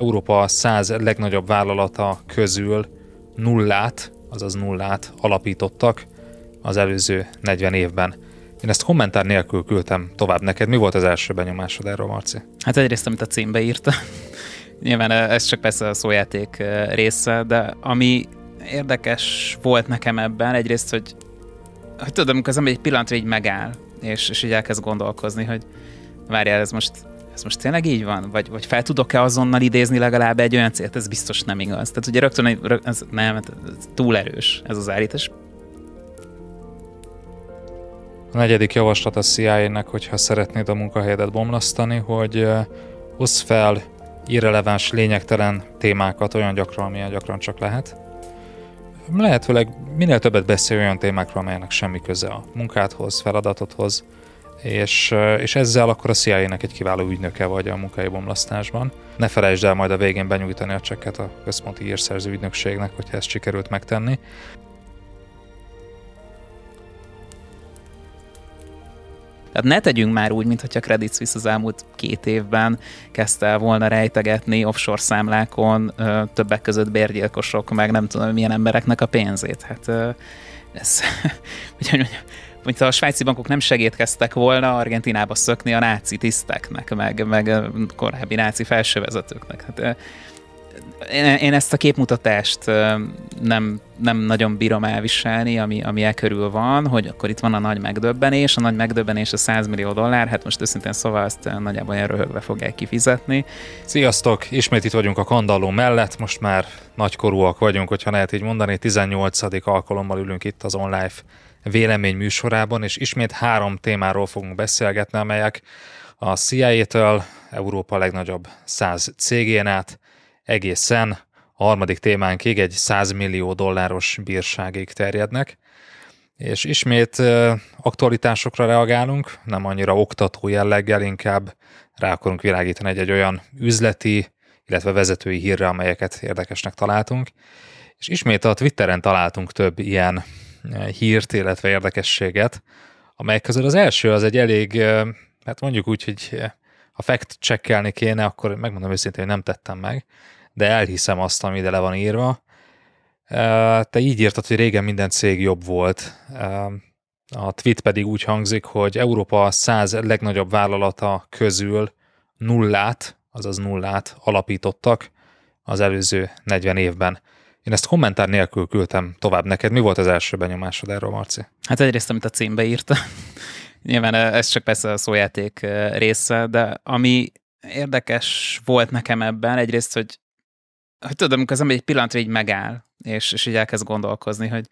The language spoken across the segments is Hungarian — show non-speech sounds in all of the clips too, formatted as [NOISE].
Európa 100 legnagyobb vállalata közül nullát, azaz nullát alapítottak az előző 40 évben. Én ezt kommentár nélkül küldtem tovább neked. Mi volt az első benyomásod erről, Marci? Hát egyrészt, amit a címbe írta. [LAUGHS] Nyilván eh, ez csak persze a szójáték eh, része, de ami érdekes volt nekem ebben, egyrészt, hogy, hogy tudom, amikor az ember egy pillanatra így megáll, és, és így elkezd gondolkozni, hogy várjál, ez most ez most tényleg így van? Vagy, vagy fel tudok-e azonnal idézni legalább egy olyan célt? Ez biztos nem igaz. Tehát ugye rögtön, rögtön ez, nem, hát ez túl erős ez az állítás. A negyedik javaslat a CIA-nek, hogyha szeretnéd a munkahelyedet bomlasztani, hogy osz fel irreleváns, lényegtelen témákat olyan gyakran, amilyen gyakran csak lehet. Lehetőleg minél többet beszélj olyan témákról, amelynek semmi köze a munkádhoz, feladatodhoz, és, és ezzel akkor a CIA-nek egy kiváló ügynöke vagy a munkai bomlasztásban. Ne felejtsd el majd a végén benyújtani a csekket a központi írszerző ügynökségnek, hogyha ezt sikerült megtenni. Tehát ne tegyünk már úgy, mintha Credit Suisse az elmúlt két évben kezdte volna rejtegetni offshore számlákon ö, többek között bérgyilkosok, meg nem tudom milyen embereknek a pénzét. Hát ö, ez, [LAUGHS] hogy mondjam, mintha a svájci bankok nem segítkeztek volna Argentinába szökni a náci tiszteknek, meg, meg a korábbi náci felsővezetőknek. Hát, én ezt a képmutatást nem, nem nagyon bírom elviselni, ami, ami e körül van, hogy akkor itt van a nagy megdöbbenés, a nagy megdöbbenés a 100 millió dollár, hát most őszintén szóval ezt nagyjából ilyen röhögve fogják kifizetni. Sziasztok! Ismét itt vagyunk a kandalló mellett, most már nagykorúak vagyunk, hogyha lehet így mondani, 18. alkalommal ülünk itt az online vélemény műsorában, és ismét három témáról fogunk beszélgetni, amelyek a CIA-től, Európa legnagyobb száz cégén át, egészen a harmadik témánkig egy 100 millió dolláros bírságig terjednek. És ismét aktualitásokra reagálunk, nem annyira oktató jelleggel, inkább rá akarunk világítani egy-egy olyan üzleti, illetve vezetői hírre, amelyeket érdekesnek találtunk. És ismét a Twitteren találtunk több ilyen hírt, illetve érdekességet, amely közül az első az egy elég, hát mondjuk úgy, hogy ha fact checkelni kéne, akkor megmondom őszintén, hogy nem tettem meg, de elhiszem azt, ami ide le van írva. Te így írtad, hogy régen minden cég jobb volt. A tweet pedig úgy hangzik, hogy Európa 100 legnagyobb vállalata közül nullát, azaz nullát alapítottak az előző 40 évben. Én ezt kommentár nélkül küldtem tovább neked. Mi volt az első benyomásod erről, Marci? Hát egyrészt, amit a címbe írta. [LAUGHS] Nyilván eh, ez csak persze a szójáték eh, része, de ami érdekes volt nekem ebben, egyrészt, hogy, hogy tudom, amikor az ember egy pillanatra így megáll, és, és így elkezd gondolkozni, hogy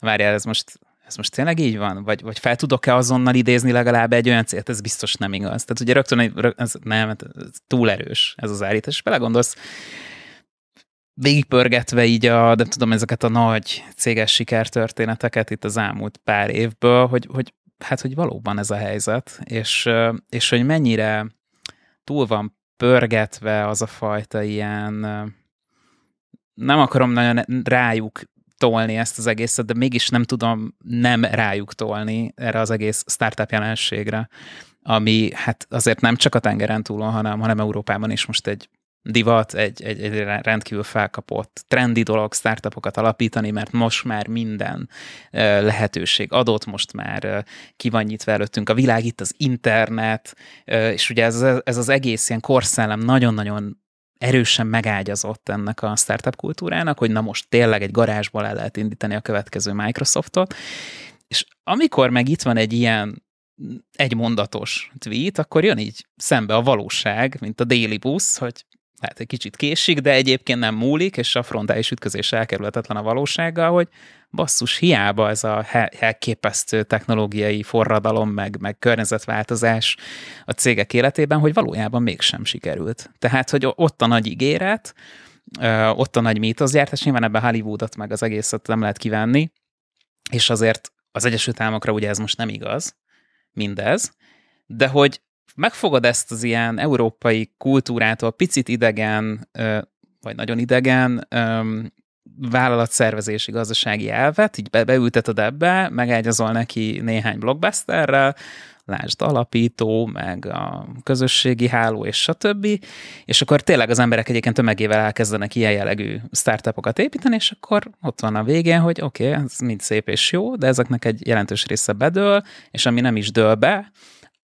várjál, ez most, ez most tényleg így van? Vagy, vagy fel tudok-e azonnal idézni legalább egy olyan célt? Ez biztos nem igaz. Tehát ugye rögtön, ez, nem, ez túl erős ez az állítás. És belegondolsz, végigpörgetve így a, nem tudom, ezeket a nagy céges sikertörténeteket itt az elmúlt pár évből, hogy, hogy hát, hogy valóban ez a helyzet, és, és hogy mennyire túl van pörgetve az a fajta ilyen, nem akarom nagyon rájuk tolni ezt az egészet, de mégis nem tudom nem rájuk tolni erre az egész startup jelenségre, ami hát azért nem csak a tengeren túlon, hanem, hanem Európában is most egy divat, egy, egy, egy rendkívül felkapott trendi dolog startupokat alapítani, mert most már minden lehetőség adott, most már ki van nyitva előttünk a világ, itt az internet, és ugye ez, ez az egész ilyen korszellem nagyon-nagyon erősen megágyazott ennek a startup kultúrának, hogy na most tényleg egy garázsból el lehet indítani a következő Microsoftot, és amikor meg itt van egy ilyen egy mondatos tweet, akkor jön így szembe a valóság, mint a déli busz, hogy lehet, egy kicsit késik, de egyébként nem múlik, és a frontális ütközés elkerülhetetlen a valósággal, hogy basszus, hiába ez a elképesztő technológiai forradalom, meg, meg környezetváltozás a cégek életében, hogy valójában mégsem sikerült. Tehát, hogy ott a nagy ígéret, ott a nagy és nyilván ebben Hollywoodot meg az egészet nem lehet kivenni, és azért az Egyesült Államokra ugye ez most nem igaz, mindez, de hogy megfogod ezt az ilyen európai kultúrától picit idegen, vagy nagyon idegen vállalatszervezési gazdasági elvet, így be, beülteted ebbe, megágyazol neki néhány blockbusterrel, lásd alapító, meg a közösségi háló, és stb. És akkor tényleg az emberek egyébként tömegével elkezdenek ilyen jellegű startupokat építeni, és akkor ott van a végén, hogy oké, okay, ez mind szép és jó, de ezeknek egy jelentős része bedől, és ami nem is dől be,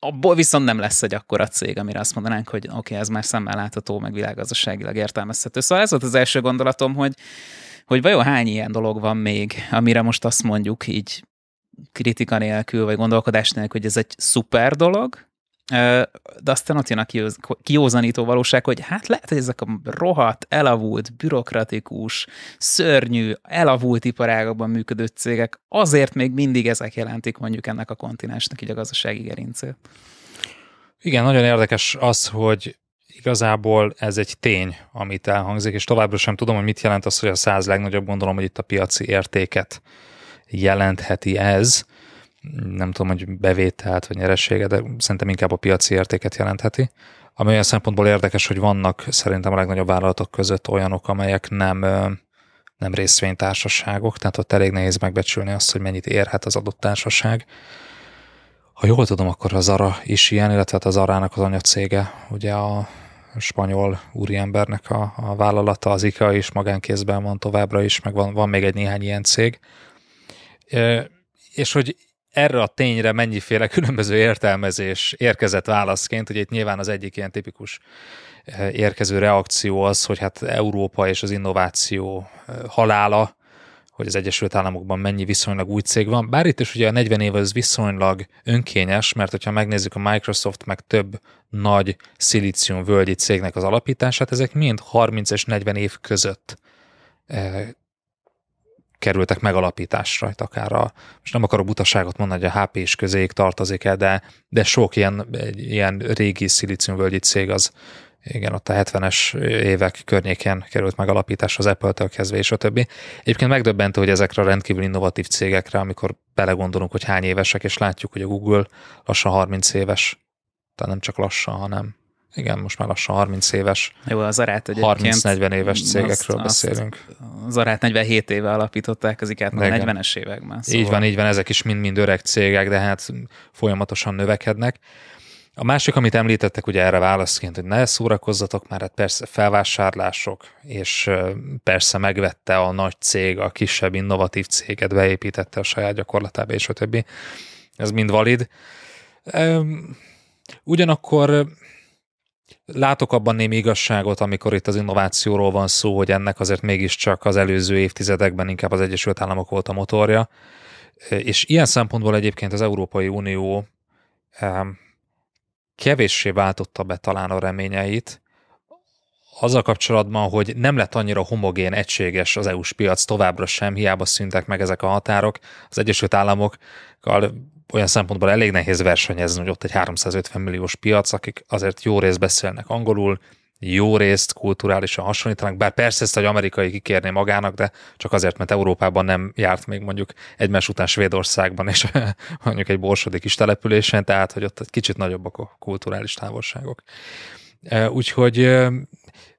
abból viszont nem lesz egy akkora cég, amire azt mondanánk, hogy oké, okay, ez már szemmel látható, meg világgazdaságilag értelmezhető. Szóval ez volt az első gondolatom, hogy, hogy vajon hány ilyen dolog van még, amire most azt mondjuk így kritika nélkül, vagy gondolkodás nélkül, hogy ez egy szuper dolog, de aztán ott jön a kiózanító valóság, hogy hát lehet, hogy ezek a rohadt, elavult, bürokratikus, szörnyű, elavult iparágokban működő cégek azért még mindig ezek jelentik mondjuk ennek a kontinensnek így a gazdasági gerincét. Igen, nagyon érdekes az, hogy igazából ez egy tény, amit elhangzik, és továbbra sem tudom, hogy mit jelent az, hogy a száz legnagyobb, gondolom, hogy itt a piaci értéket jelentheti ez nem tudom, hogy bevételt vagy nyeressége, de szerintem inkább a piaci értéket jelentheti. Ami olyan szempontból érdekes, hogy vannak szerintem a legnagyobb vállalatok között olyanok, amelyek nem, nem részvénytársaságok, tehát ott elég nehéz megbecsülni azt, hogy mennyit érhet az adott társaság. Ha jól tudom, akkor az Zara is ilyen, illetve az hát Arának az anyacége, ugye a spanyol úriembernek a, a vállalata, az ika is magánkézben van továbbra is, meg van, van még egy néhány ilyen cég. És hogy erre a tényre mennyiféle különböző értelmezés érkezett válaszként, hogy itt nyilván az egyik ilyen tipikus eh, érkező reakció az, hogy hát Európa és az innováció eh, halála, hogy az Egyesült Államokban mennyi viszonylag új cég van. Bár itt is ugye a 40 év az viszonylag önkényes, mert hogyha megnézzük a Microsoft meg több nagy szilícium völgyi cégnek az alapítását, ezek mind 30 és 40 év között eh, kerültek megalapításra, itt akár a, most nem akarok butaságot mondani, hogy a HP is közéig tartozik -e, de, de sok ilyen, ilyen régi szilíciumvölgyi cég az, igen, ott a 70-es évek környékén került megalapítás az Apple-től kezdve, és a többi. Egyébként megdöbbentő, hogy ezekre a rendkívül innovatív cégekre, amikor belegondolunk, hogy hány évesek, és látjuk, hogy a Google lassan 30 éves, tehát nem csak lassan, hanem igen, most már lassan 30 éves. Jó, az Arát egyébként. 30-40 éves cégekről azt, beszélünk. Az Arát 47 éve alapították az ikát, már 40-es években. Szóval. Így van, így van, ezek is mind-mind öreg cégek, de hát folyamatosan növekednek. A másik, amit említettek ugye erre válaszként, hogy ne szórakozzatok már, hát persze felvásárlások, és persze megvette a nagy cég, a kisebb innovatív céget, beépítette a saját gyakorlatába, és a többi. Ez mind valid. Ugyanakkor Látok abban némi igazságot, amikor itt az innovációról van szó, hogy ennek azért mégiscsak az előző évtizedekben inkább az Egyesült Államok volt a motorja. És ilyen szempontból egyébként az Európai Unió kevéssé váltotta be talán a reményeit, azzal kapcsolatban, hogy nem lett annyira homogén, egységes az EU-s piac továbbra sem, hiába szűntek meg ezek a határok. Az Egyesült Államokkal olyan szempontból elég nehéz versenyezni, hogy ott egy 350 milliós piac, akik azért jó részt beszélnek angolul, jó részt kulturálisan hasonlítanak, bár persze ezt hogy amerikai kikérné magának, de csak azért, mert Európában nem járt még mondjuk egymás után Svédországban és [LAUGHS] mondjuk egy borsodi kis településen, tehát hogy ott egy kicsit nagyobbak a kulturális távolságok. E, úgyhogy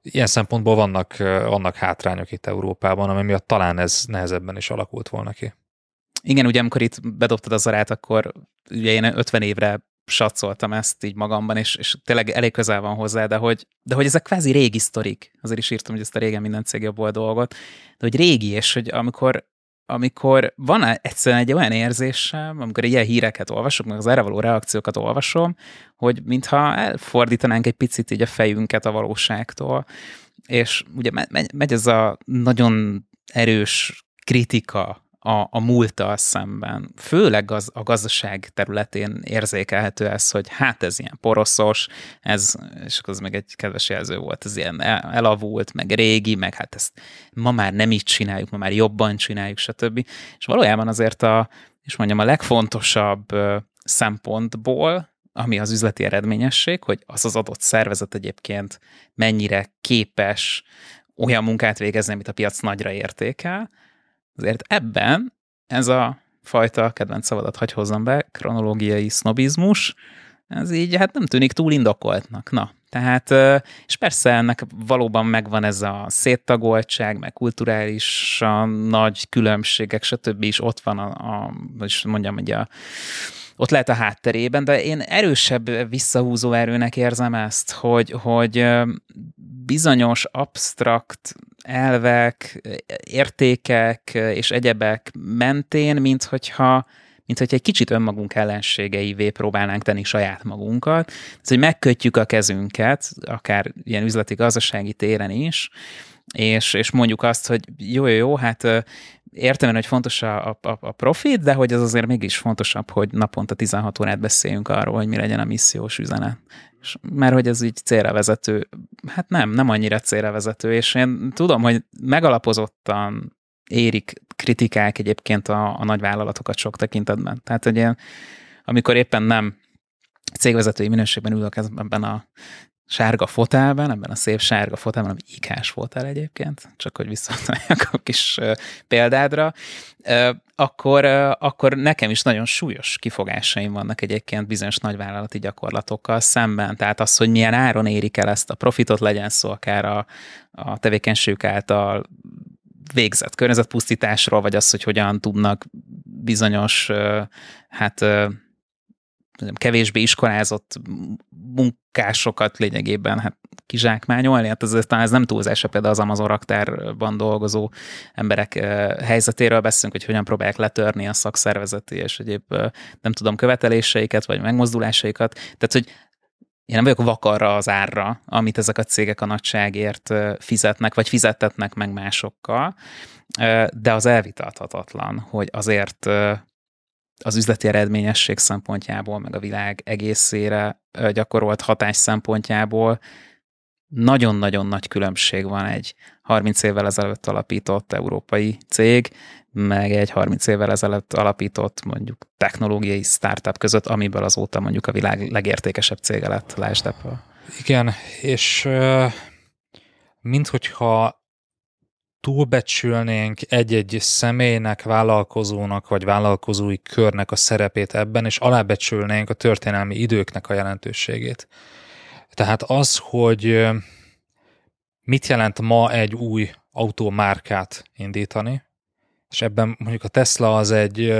ilyen szempontból vannak, vannak hátrányok itt Európában, ami miatt talán ez nehezebben is alakult volna ki igen, ugye amikor itt bedobtad az arát, akkor ugye én 50 évre satszoltam ezt így magamban, és, és tényleg elég közel van hozzá, de hogy, de hogy ezek kvázi régi sztorik, azért is írtam, hogy ezt a régen minden cég jobb volt dolgot, de hogy régi, és hogy amikor, amikor van egyszerűen egy olyan érzésem, amikor ilyen híreket olvasok, meg az erre való reakciókat olvasom, hogy mintha elfordítanánk egy picit így a fejünket a valóságtól, és ugye megy, megy ez a nagyon erős kritika a, a múlttal szemben. Főleg az, a gazdaság területén érzékelhető ez, hogy hát ez ilyen poroszos, ez, és az meg egy kedves jelző volt, ez ilyen elavult, meg régi, meg hát ezt ma már nem így csináljuk, ma már jobban csináljuk, stb. És valójában azért a, és mondjam, a legfontosabb szempontból, ami az üzleti eredményesség, hogy az az adott szervezet egyébként mennyire képes olyan munkát végezni, amit a piac nagyra értékel, Azért ebben ez a fajta, kedvenc szavadat hagy hozzam be, kronológiai sznobizmus, ez így hát nem tűnik túl indokoltnak. Na, tehát, és persze ennek valóban megvan ez a széttagoltság, meg kulturális a nagy különbségek, stb. is ott van a, a vagyis mondjam, hogy a, ott lehet a hátterében, de én erősebb visszahúzó erőnek érzem ezt, hogy, hogy bizonyos absztrakt elvek, értékek és egyebek mentén, mint hogyha mint hogyha egy kicsit önmagunk ellenségeivé próbálnánk tenni saját magunkat. Ez, hogy megkötjük a kezünket, akár ilyen üzleti gazdasági téren is, és, és mondjuk azt, hogy jó, jó, jó, hát értem hogy fontos a, a, a profit, de hogy az azért mégis fontosabb, hogy naponta 16 órát beszéljünk arról, hogy mi legyen a missziós üzenet. És, mert hogy ez így célra vezető, hát nem, nem annyira célra vezető, és én tudom, hogy megalapozottan érik kritikák egyébként a, a nagyvállalatokat sok tekintetben. Tehát, hogy én, amikor éppen nem cégvezetői minőségben ülök ebben a sárga fotelben, ebben a szép sárga fotelben, ami ikás fotel egyébként, csak hogy visszataljak a kis példádra, akkor, akkor nekem is nagyon súlyos kifogásaim vannak egyébként bizonyos nagyvállalati gyakorlatokkal szemben. Tehát az, hogy milyen áron érik el ezt a profitot, legyen szó akár a, a tevékenységük által végzett környezetpusztításról, vagy az, hogy hogyan tudnak bizonyos hát kevésbé iskolázott munkásokat lényegében hát kizsákmányolni. Hát ez, talán ez nem túlzás, például az Amazon raktárban dolgozó emberek helyzetéről beszélünk, hogy hogyan próbálják letörni a szakszervezeti és egyéb nem tudom követeléseiket, vagy megmozdulásaikat. Tehát, hogy én nem vagyok vakarra az árra, amit ezek a cégek a nagyságért fizetnek, vagy fizetetnek meg másokkal, de az elvitathatatlan, hogy azért az üzleti eredményesség szempontjából, meg a világ egészére gyakorolt hatás szempontjából nagyon-nagyon nagy különbség van egy 30 évvel ezelőtt alapított európai cég, meg egy 30 évvel ezelőtt alapított mondjuk technológiai startup között, amiből azóta mondjuk a világ legértékesebb cége lett, lásd Apple. Igen, és minthogyha túlbecsülnénk egy-egy személynek, vállalkozónak vagy vállalkozói körnek a szerepét ebben, és alábecsülnénk a történelmi időknek a jelentőségét. Tehát az, hogy mit jelent ma egy új autómárkát indítani, és ebben mondjuk a Tesla az egy,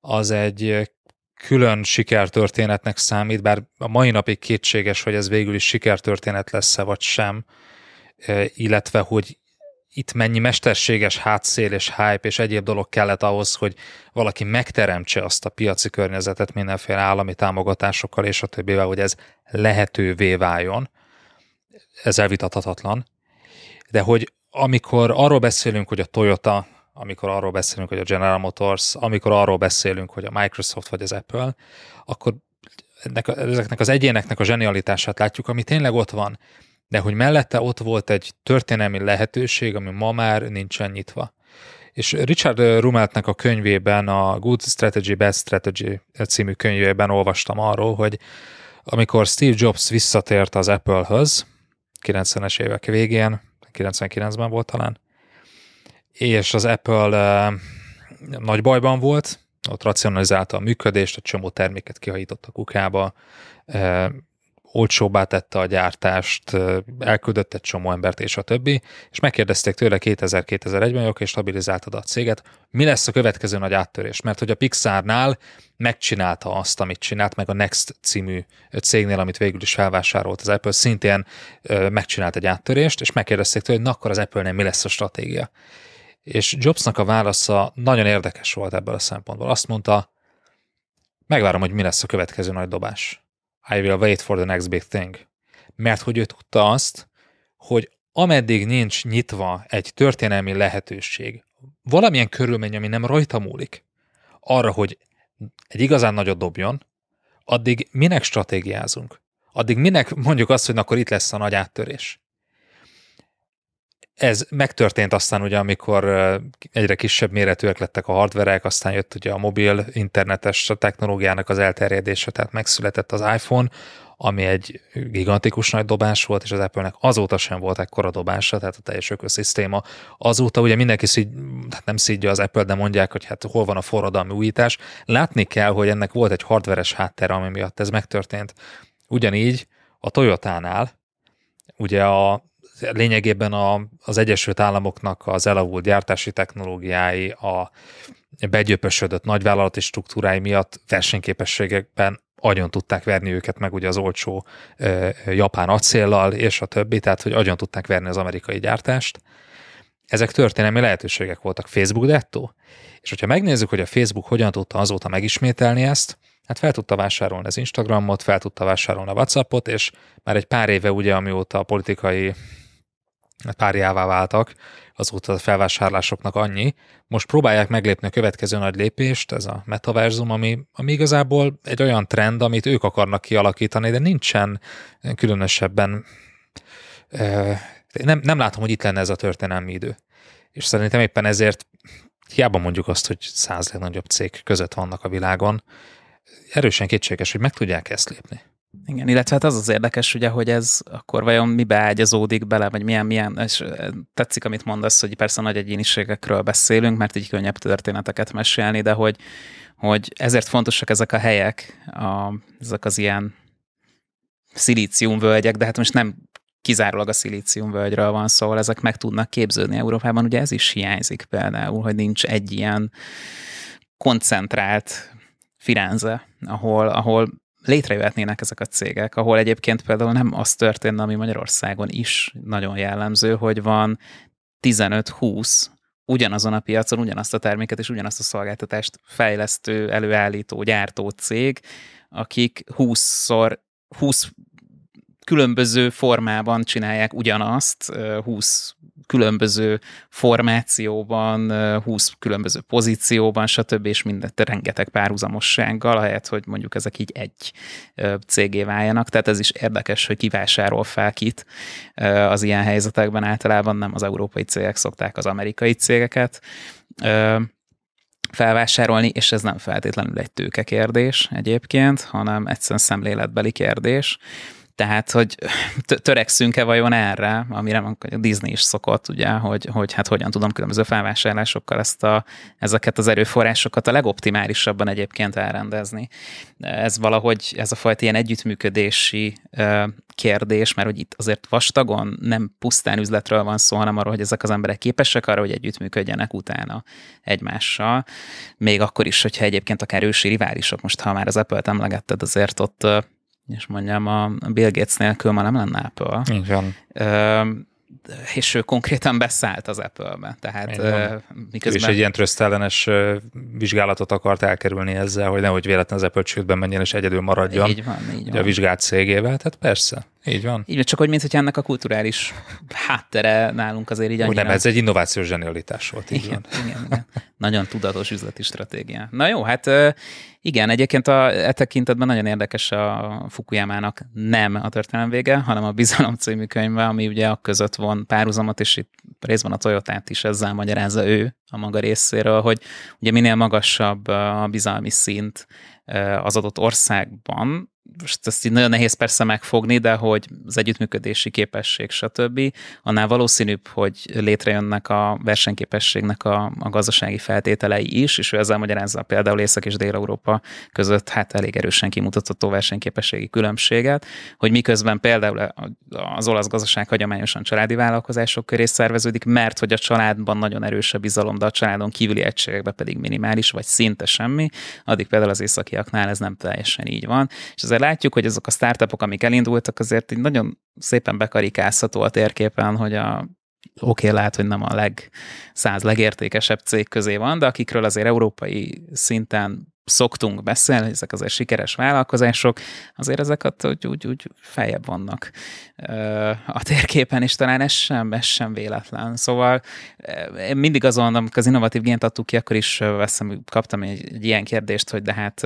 az egy külön sikertörténetnek számít, bár a mai napig kétséges, hogy ez végül is sikertörténet lesz-e vagy sem, illetve hogy itt mennyi mesterséges hátszél és hype és egyéb dolog kellett ahhoz, hogy valaki megteremtse azt a piaci környezetet mindenféle állami támogatásokkal és a többivel, hogy ez lehetővé váljon. Ez elvitathatatlan. De hogy amikor arról beszélünk, hogy a Toyota, amikor arról beszélünk, hogy a General Motors, amikor arról beszélünk, hogy a Microsoft vagy az Apple, akkor ennek, ezeknek az egyéneknek a zsenialitását látjuk, ami tényleg ott van de hogy mellette ott volt egy történelmi lehetőség, ami ma már nincsen nyitva. És Richard eh, Rumeltnek a könyvében, a Good Strategy, Bad Strategy című könyvében olvastam arról, hogy amikor Steve Jobs visszatért az Apple-höz, 90-es évek végén, 99-ben volt talán, és az Apple eh, nagy bajban volt, ott racionalizálta a működést, a csomó terméket kihajított a kukába, eh, olcsóbbá tette a gyártást, elküldött egy csomó embert, és a többi, és megkérdezték tőle 2000-2001-ben, hogy oké, stabilizáltad a céget, mi lesz a következő nagy áttörés? Mert hogy a Pixarnál megcsinálta azt, amit csinált, meg a Next című cégnél, amit végül is felvásárolt az Apple, szintén megcsinált egy áttörést, és megkérdezték tőle, hogy na akkor az Apple-nél mi lesz a stratégia? És Jobsnak a válasza nagyon érdekes volt ebből a szempontból. Azt mondta, megvárom, hogy mi lesz a következő nagy dobás I will wait for the next big thing. Mert hogy ő tudta azt, hogy ameddig nincs nyitva egy történelmi lehetőség, valamilyen körülmény, ami nem rajta múlik, arra, hogy egy igazán nagyot dobjon, addig minek stratégiázunk? Addig minek mondjuk azt, hogy na, akkor itt lesz a nagy áttörés? ez megtörtént aztán ugye, amikor egyre kisebb méretűek lettek a hardverek, aztán jött ugye a mobil internetes technológiának az elterjedése, tehát megszületett az iPhone, ami egy gigantikus nagy dobás volt, és az Apple-nek azóta sem volt ekkora dobása, tehát a teljes ökoszisztéma. Azóta ugye mindenki szígy, hát nem szídja az Apple, de mondják, hogy hát hol van a forradalmi újítás. Látni kell, hogy ennek volt egy hardveres háttere, ami miatt ez megtörtént. Ugyanígy a Toyota-nál, ugye a lényegében a, az Egyesült Államoknak az elavult gyártási technológiái, a begyöpösödött nagyvállalati struktúrái miatt versenyképességekben agyon tudták verni őket, meg ugye az olcsó ö, japán acéllal, és a többi, tehát hogy agyon tudták verni az amerikai gyártást. Ezek történelmi lehetőségek voltak Facebook dettó. És hogyha megnézzük, hogy a Facebook hogyan tudta azóta megismételni ezt, hát fel tudta vásárolni az Instagramot, fel tudta vásárolni a Whatsappot, és már egy pár éve ugye, amióta a politikai párjává váltak, azóta a felvásárlásoknak annyi. Most próbálják meglépni a következő nagy lépést, ez a metaverzum, ami, ami igazából egy olyan trend, amit ők akarnak kialakítani, de nincsen különösebben, nem, nem látom, hogy itt lenne ez a történelmi idő. És szerintem éppen ezért hiába mondjuk azt, hogy száz legnagyobb cég között vannak a világon, erősen kétséges, hogy meg tudják ezt lépni. Igen, illetve hát az az érdekes, ugye, hogy ez akkor vajon mi beágyazódik bele, vagy milyen, milyen, és tetszik, amit mondasz, hogy persze nagy egyéniségekről beszélünk, mert így könnyebb történeteket mesélni, de hogy, hogy ezért fontosak ezek a helyek, a, ezek az ilyen szilíciumvölgyek, de hát most nem kizárólag a szilíciumvölgyről van szó, szóval ezek meg tudnak képződni Európában, ugye ez is hiányzik például, hogy nincs egy ilyen koncentrált Firenze, ahol, ahol létrejöhetnének ezek a cégek, ahol egyébként például nem az történne, ami Magyarországon is nagyon jellemző, hogy van 15-20 ugyanazon a piacon ugyanazt a terméket és ugyanazt a szolgáltatást fejlesztő, előállító, gyártó cég, akik 20-szor, 20 különböző formában csinálják ugyanazt 20 különböző formációban, 20 különböző pozícióban, stb. és mindent rengeteg párhuzamossággal, ahelyett, hogy mondjuk ezek így egy cégé váljanak. Tehát ez is érdekes, hogy kivásárol fel kit az ilyen helyzetekben általában nem az európai cégek szokták az amerikai cégeket felvásárolni, és ez nem feltétlenül egy tőke kérdés egyébként, hanem egyszerűen szemléletbeli kérdés. Tehát, hogy törekszünk-e vajon erre, amire a Disney is szokott, ugye, hogy, hogy hát hogyan tudom különböző felvásárlásokkal ezt a, ezeket az erőforrásokat a legoptimálisabban egyébként elrendezni. Ez valahogy, ez a fajta ilyen együttműködési kérdés, mert hogy itt azért vastagon nem pusztán üzletről van szó, hanem arról, hogy ezek az emberek képesek arra, hogy együttműködjenek utána egymással, még akkor is, hogyha egyébként akár ősi riválisok, most ha már az Apple-t emlegetted, azért ott és mondjam, a Bill Gates nélkül már nem lenne Apple. Igen. Ö, és ő konkrétan beszállt az Apple-be. Tehát, miközben... És egy ilyen trösztellenes vizsgálatot akart elkerülni ezzel, hogy nehogy véletlen az Apple csődben menjen és egyedül maradjon így van, így van. a vizsgált cégével. Tehát persze. Így van. Így csak hogy mint hogy ennek a kulturális háttere nálunk azért így annyira... Ó, nem, ez egy innovációs zsenialitás volt. Így igen, van. igen, igen. Nagyon tudatos üzleti stratégia. Na jó, hát igen, egyébként a, e tekintetben nagyon érdekes a Fukuyamának nem a történelem vége, hanem a Bizalom című könyve, ami ugye a között van párhuzamot, és itt részben a toyota is ezzel magyarázza ő a maga részéről, hogy ugye minél magasabb a bizalmi szint az adott országban, most ezt így nagyon nehéz persze megfogni, de hogy az együttműködési képesség, stb. Annál valószínűbb, hogy létrejönnek a versenyképességnek a, a gazdasági feltételei is, és ő ezzel magyarázza például Észak- és Dél-Európa között hát elég erősen kimutatható versenyképességi különbséget, hogy miközben például az olasz gazdaság hagyományosan családi vállalkozások köré szerveződik, mert hogy a családban nagyon erős a bizalom, de a családon kívüli egységekben pedig minimális, vagy szinte semmi, addig például az északiaknál ez nem teljesen így van, és az azért látjuk, hogy azok a startupok, amik elindultak, azért így nagyon szépen bekarikázható a térképen, hogy a oké, okay, lehet, hogy nem a leg, száz legértékesebb cég közé van, de akikről azért európai szinten szoktunk beszélni, ezek azért sikeres vállalkozások, azért ott úgy, úgy, úgy feljebb vannak a térképen, és talán ez sem, ez sem véletlen. Szóval én mindig azon, amikor az innovatív gént adtuk ki, akkor is veszem, kaptam egy, egy ilyen kérdést, hogy de hát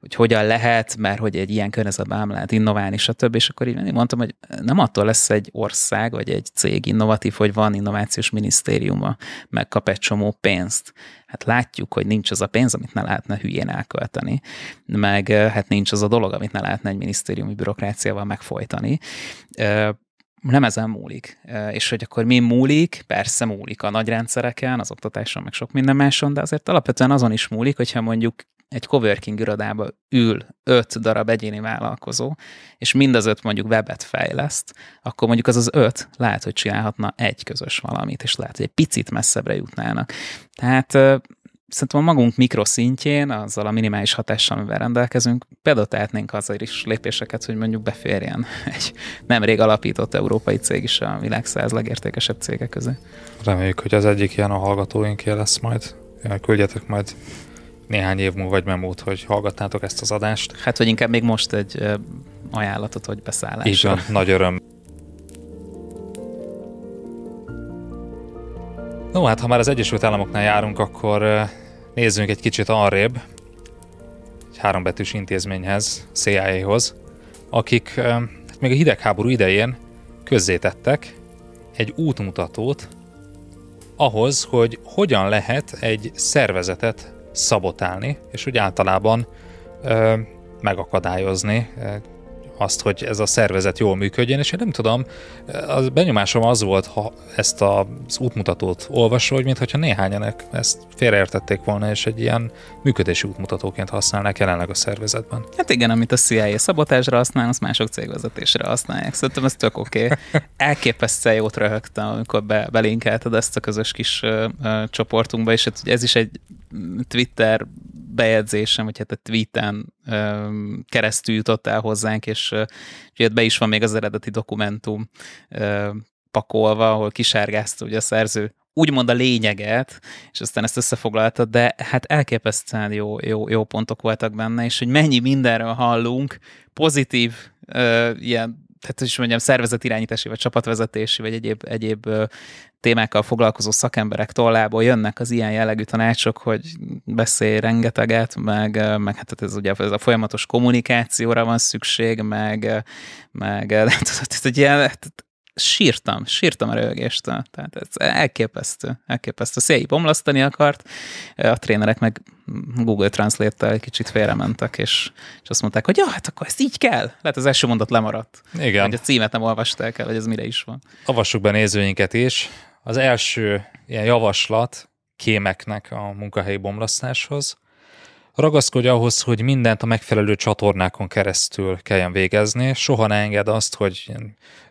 hogy hogyan lehet, mert hogy egy ilyen környezetben nem lehet innoválni, stb. És akkor így mondtam, hogy nem attól lesz egy ország vagy egy cég innovatív, hogy van innovációs minisztériuma, megkap egy csomó pénzt hát látjuk, hogy nincs az a pénz, amit ne lehetne hülyén elkölteni, meg hát nincs az a dolog, amit ne lehetne egy minisztériumi bürokráciával megfojtani nem ezen múlik. És hogy akkor mi múlik? Persze múlik a nagy rendszereken, az oktatáson, meg sok minden máson, de azért alapvetően azon is múlik, hogyha mondjuk egy coworking irodába ül öt darab egyéni vállalkozó, és mind az öt mondjuk webet fejleszt, akkor mondjuk az az öt lehet, hogy csinálhatna egy közös valamit, és lehet, hogy egy picit messzebbre jutnának. Tehát szerintem a magunk mikroszintjén, azzal a minimális hatással, amivel rendelkezünk, például tehetnénk azért is lépéseket, hogy mondjuk beférjen [LAUGHS] egy nemrég alapított európai cég is a világ száz legértékesebb cége közé. Reméljük, hogy az egyik ilyen a hallgatóinké lesz majd. Küldjetek majd néhány év múlva vagy memót, hogy hallgatnátok ezt az adást. Hát, hogy inkább még most egy ajánlatot, hogy beszállás. Így van, nagy öröm. No, hát ha már az Egyesült Államoknál járunk, akkor nézzünk egy kicsit arrébb, egy hárombetűs intézményhez, CIA-hoz, akik hát még a hidegháború idején közzétettek egy útmutatót ahhoz, hogy hogyan lehet egy szervezetet szabotálni, és úgy általában ö, megakadályozni ö, azt, hogy ez a szervezet jól működjön, és én nem tudom, az benyomásom az volt, ha ezt az útmutatót olvasva, hogy mintha néhányanak e-, ezt félreértették volna, és egy ilyen működési útmutatóként használnák jelenleg a szervezetben. Hát igen, amit a CIA szabotásra használ, azt mások cégvezetésre használják. Szerintem ez tök oké. Okay. [LAUGHS] Elképesztően jót röhögtem, amikor be, belinkelted ezt a közös kis ö, ö, csoportunkba, és hát, ez is egy Twitter bejegyzésem, vagy hát a tweeten keresztül jutott el hozzánk, és ugye be is van még az eredeti dokumentum pakolva, ahol kisárgázta ugye a szerző úgymond a lényeget, és aztán ezt összefoglalta, de hát elképesztően jó, jó, jó pontok voltak benne, és hogy mennyi mindenről hallunk, pozitív ö, ilyen tehát is mondjam, szervezetirányítási, vagy csapatvezetési, vagy egyéb, egyéb témákkal foglalkozó szakemberek tollából jönnek az ilyen jellegű tanácsok, hogy beszélj rengeteget, meg, meg hát ez ugye ez a folyamatos kommunikációra van szükség, meg, meg [LAUGHS] tehát, tehát, egy ilyen, tehát, sírtam, sírtam a röhögéstől. Tehát ez elképesztő, elképesztő. Széjjé bomlasztani akart, a trénerek meg Google Translate-tel egy kicsit félrementek, és, és azt mondták, hogy ja, hát akkor ezt így kell. Lehet az első mondat lemaradt. Igen. Hogy a címet nem olvasták el, hogy ez mire is van. Avassuk be nézőinket is. Az első ilyen javaslat kémeknek a munkahelyi bomlasztáshoz, ragaszkodj ahhoz, hogy mindent a megfelelő csatornákon keresztül kelljen végezni, soha ne enged azt, hogy